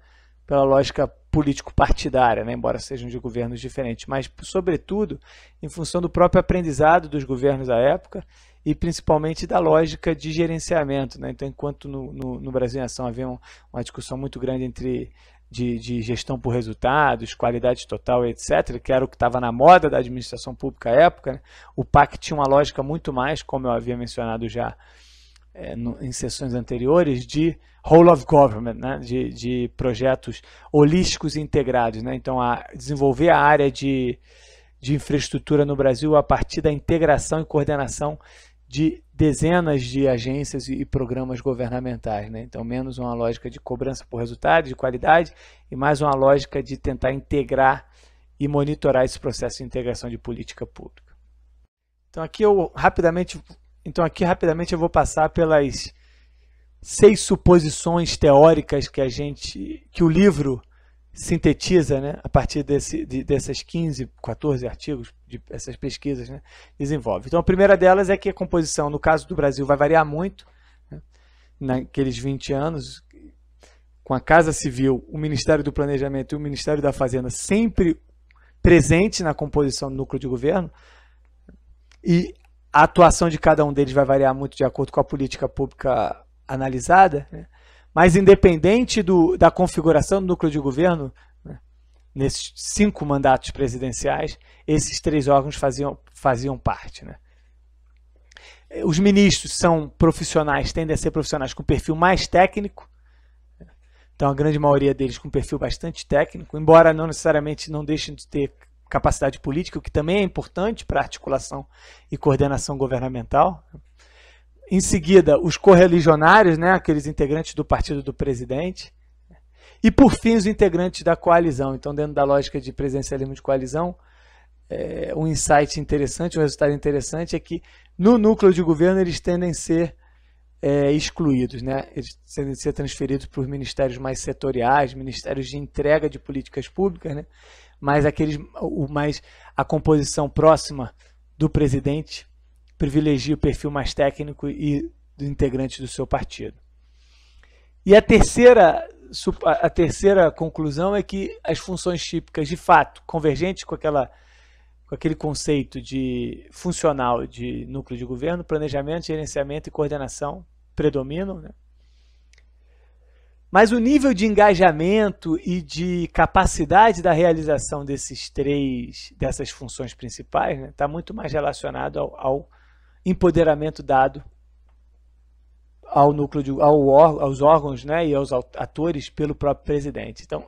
pela lógica político-partidária, né? embora sejam de governos diferentes, mas, sobretudo, em função do próprio aprendizado dos governos da época e principalmente da lógica de gerenciamento. Né? Então, enquanto no, no, no, Brasil em Ação havia um, uma discussão muito grande entre de, de, gestão por resultados, qualidade total, etc., que era o que estava na moda da administração pública à época, né? o PAC tinha uma lógica muito mais, como eu havia mencionado já, é, no, em sessões anteriores de whole of government, né? de, de, projetos holísticos e integrados. Né? Então, a, desenvolver a área de, de infraestrutura no Brasil a partir da integração e coordenação de dezenas de agências e programas governamentais. Né? Então, menos uma lógica de cobrança por resultado, de qualidade, e mais uma lógica de tentar integrar e monitorar esse processo de integração de política pública. Então, aqui eu rapidamente então aqui rapidamente eu vou passar pelas seis suposições teóricas que a gente que o livro sintetiza, né, a partir desse, de, dessas 15, 14 artigos, de, essas pesquisas, né, desenvolve. Então a primeira delas é que a composição, no caso do Brasil, vai variar muito, né, naqueles 20 anos, com a Casa Civil, o Ministério do Planejamento e o Ministério da Fazenda sempre presente na composição do núcleo de governo, e a atuação de cada um deles vai variar muito de acordo com a política pública analisada, né? mas independente do, da configuração do núcleo de governo, né? nesses cinco mandatos presidenciais, esses três órgãos faziam, faziam parte. Né? Os ministros são profissionais, tendem a ser profissionais com perfil mais técnico, né? então a grande maioria deles com perfil bastante técnico, embora não necessariamente não deixem de ter capacidade política, o que também é importante para articulação e coordenação governamental. Em seguida, os correligionários, né, aqueles integrantes do partido do presidente. E, por fim, os integrantes da coalizão. Então, dentro da lógica de presidencialismo de coalizão, é, um insight interessante, um resultado interessante é que no núcleo de governo eles tendem a ser é, excluídos, né? eles tendem a ser transferidos para os ministérios mais setoriais, ministérios de entrega de políticas públicas, né? mas aqueles o mais a composição próxima do presidente privilegia o perfil mais técnico e do integrante do seu partido. E a terceira a terceira conclusão é que as funções típicas, de fato, convergentes com aquela com aquele conceito de funcional de núcleo de governo, planejamento, gerenciamento e coordenação predominam, né? Mas o nível de engajamento e de capacidade da realização desses três, dessas funções principais, está né, tá muito mais relacionado ao, ao, empoderamento dado ao núcleo de, ao, aos órgãos né, e aos atores pelo próprio presidente. Então,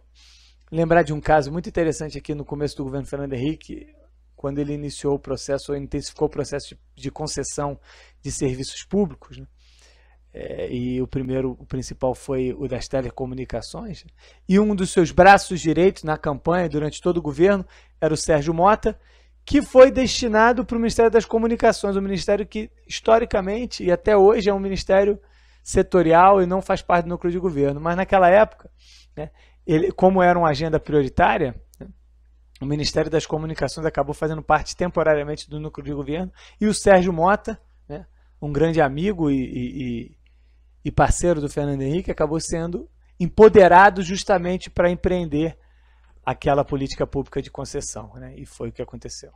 lembrar de um caso muito interessante aqui no começo do governo Fernando Henrique, quando ele iniciou o processo, ou intensificou o processo de, de concessão de serviços públicos, né? é, e o primeiro, o principal foi o das telecomunicações, e um dos seus braços direitos na campanha durante todo o governo era o Sérgio Mota, que foi destinado para o Ministério das Comunicações, um ministério que historicamente e até hoje é um ministério setorial e não faz parte do núcleo de governo, mas naquela época, né, ele, como era uma agenda prioritária, né, o Ministério das Comunicações acabou fazendo parte temporariamente do núcleo de governo e o Sérgio Mota, né, um grande amigo e, e, e parceiro do Fernando Henrique, acabou sendo empoderado justamente para empreender aquela política pública de concessão. Né? E foi o que aconteceu.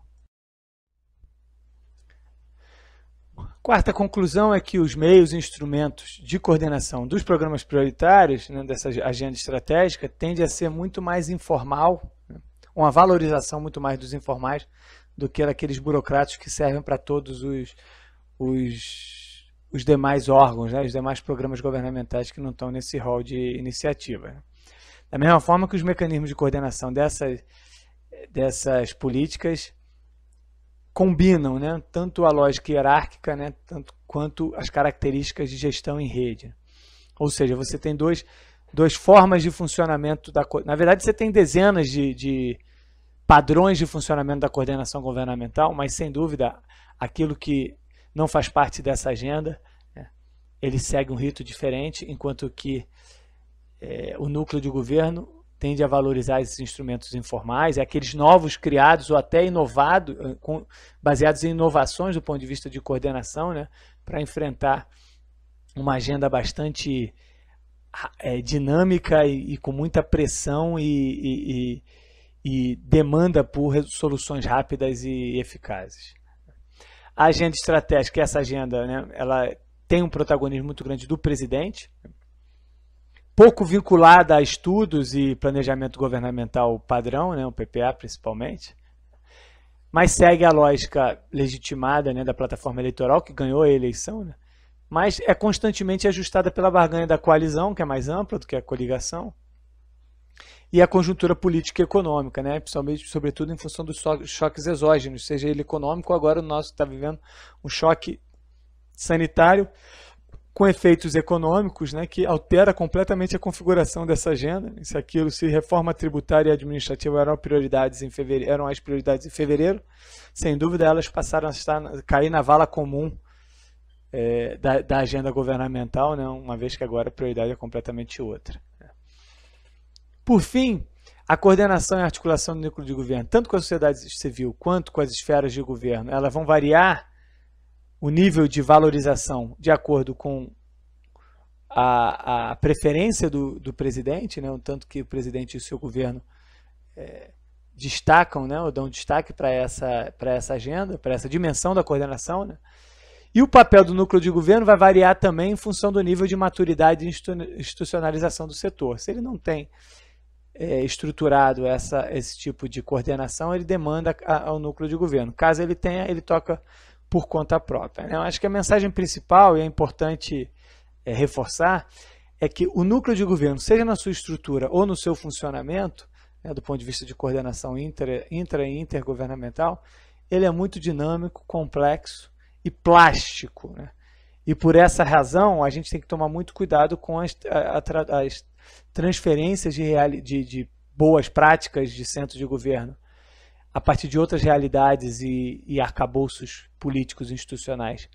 Quarta conclusão é que os meios e instrumentos de coordenação dos programas prioritários, né, dessa agenda estratégica, tende a ser muito mais informal, né, uma valorização muito mais dos informais do que daqueles burocratas que servem para todos os, os os demais órgãos, né, os demais programas governamentais que não estão nesse rol de iniciativa. Né. Da mesma forma que os mecanismos de coordenação dessas, dessas políticas combinam né, tanto a lógica hierárquica né, tanto quanto as características de gestão em rede. Ou seja, você tem dois, duas formas de funcionamento da Na verdade, você tem dezenas de, de padrões de funcionamento da coordenação governamental, mas sem dúvida, aquilo que não faz parte dessa agenda, né? ele segue um rito diferente, enquanto que é, o núcleo de governo tende a valorizar esses instrumentos informais, é aqueles novos criados ou até inovados, eh, baseados em inovações do ponto de vista de coordenação, né? para enfrentar uma agenda bastante é, dinâmica e, e, com muita pressão e, e, e demanda por soluções rápidas e eficazes. A agenda estratégica, essa agenda, né, ela tem um protagonismo muito grande do presidente, pouco vinculada a estudos e planejamento governamental padrão, né, o PPA principalmente, mas segue a lógica legitimada né, da plataforma eleitoral que ganhou a eleição, né, mas é constantemente ajustada pela barganha da coalizão, que é mais ampla do que a coligação, e a conjuntura política e econômica, né? principalmente, sobretudo, em função dos choques exógenos, seja ele econômico, agora o nosso está vivendo um choque sanitário com efeitos econômicos, né, que altera completamente a configuração dessa agenda. Se aquilo, se reforma tributária e administrativa eram prioridades em fevereiro, eram as prioridades em fevereiro, sem dúvida elas passaram a, estar, cair na vala comum é, da, da, agenda governamental, né, uma vez que agora a prioridade é completamente outra. Por fim, a coordenação e articulação do núcleo de governo, tanto com a sociedade civil quanto com as esferas de governo, elas vão variar o nível de valorização de acordo com a, a preferência do, do, presidente, né? o tanto que o presidente e o seu governo é, destacam, né? ou dão destaque para essa, essa agenda, para essa dimensão da coordenação. Né? E o papel do núcleo de governo vai variar também em função do nível de maturidade e institucionalização do setor. Se ele não tem é, estruturado essa, esse tipo de coordenação, ele demanda a, ao núcleo de governo. Caso ele tenha, ele toca por conta própria. Né? Eu acho que a mensagem principal, e é importante é, reforçar, é que o núcleo de governo, seja na sua estrutura ou no seu funcionamento, né, do ponto de vista de coordenação intra, intra e intergovernamental, ele é muito dinâmico, complexo e plástico. Né? E por essa razão, a gente tem que tomar muito cuidado com as, a, a, as transferências de, de, de boas práticas de centro de governo a partir de outras realidades e, e arcabouços políticos, institucionais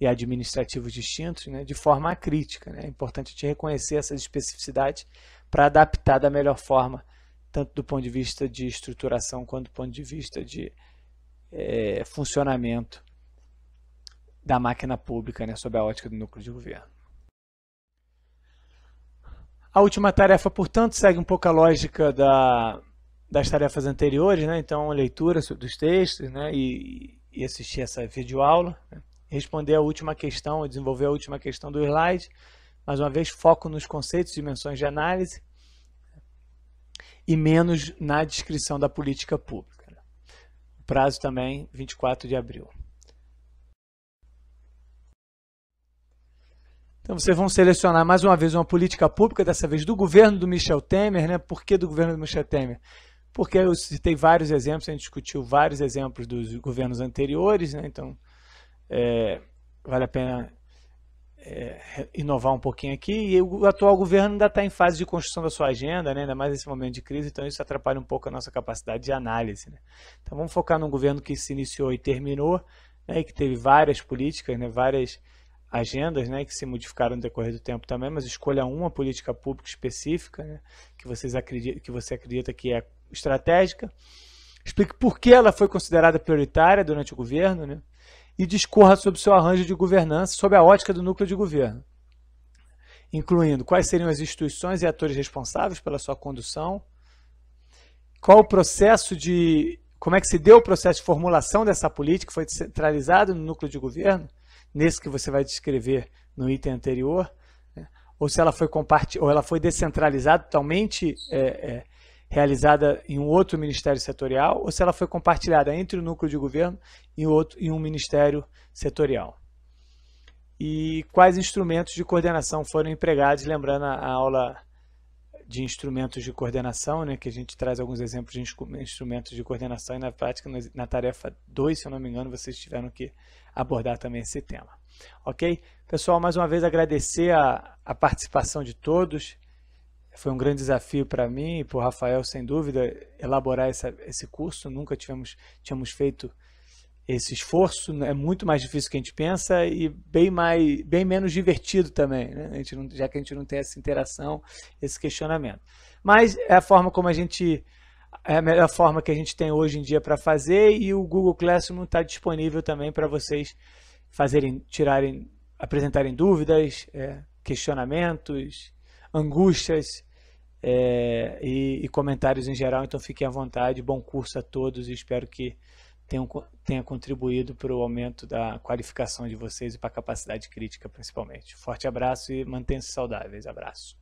e administrativos distintos, né, de forma crítica. Né? É importante te reconhecer essas especificidades para adaptar da melhor forma, tanto do ponto de vista de estruturação quanto do ponto de vista de é, funcionamento da máquina pública, né, sob a ótica do núcleo de governo. A última tarefa, portanto, segue um pouco a lógica da, das tarefas anteriores, né? então leitura dos textos né? e, e assistir essa videoaula, né? responder a última questão, desenvolver a última questão do slide, mais uma vez foco nos conceitos, e dimensões de análise e menos na descrição da política pública. Né? O prazo também 24 de abril. Então vocês vão selecionar mais uma vez uma política pública, dessa vez do governo do Michel Temer, né? Por que do governo do Michel Temer? Porque eu citei vários exemplos, a gente discutiu vários exemplos dos governos anteriores, né? Então é, vale a pena é, inovar um pouquinho aqui. E o atual governo ainda está em fase de construção da sua agenda, né? ainda mais nesse momento de crise, então isso atrapalha um pouco a nossa capacidade de análise. Né? Então vamos focar num governo que se iniciou e terminou, né? e que teve várias políticas, né? várias agendas né, que se modificaram no decorrer do tempo também, mas escolha uma política pública específica né, que, vocês acreditam, que você acredita que é estratégica, explique por que ela foi considerada prioritária durante o governo né, e discorra sobre o seu arranjo de governança sob a ótica do núcleo de governo, incluindo quais seriam as instituições e atores responsáveis pela sua condução, qual o processo de... como é que se deu o processo de formulação dessa política, que foi centralizado no núcleo de governo, nesse que você vai descrever no item anterior, né? ou se ela foi ou ela foi descentralizada totalmente é, é, realizada em um outro ministério setorial, ou se ela foi compartilhada entre o núcleo de governo e outro e um ministério setorial. E quais instrumentos de coordenação foram empregados, lembrando a, aula de instrumentos de coordenação, né, que a gente traz alguns exemplos de instrumentos de coordenação e na prática, na tarefa 2, se eu não me engano, vocês tiveram que abordar também esse tema. Ok? Pessoal, mais uma vez agradecer a, a participação de todos. Foi um grande desafio para mim e para o Rafael, sem dúvida, elaborar essa, esse curso. Nunca tivemos, tínhamos feito esse esforço. É muito mais difícil do que a gente pensa e bem, mais, bem menos divertido também, né? a gente não, já que a gente não tem essa interação, esse questionamento. Mas é a forma como a gente é a melhor forma que a gente tem hoje em dia para fazer e o Google Classroom está disponível também para vocês fazerem, tirarem, apresentarem dúvidas, é, questionamentos, angústias é, e, e, comentários em geral. Então fiquem à vontade, bom curso a todos e espero que tenham, tenha contribuído para o aumento da qualificação de vocês e para a capacidade crítica principalmente. Forte abraço e mantenham-se saudáveis. Abraço.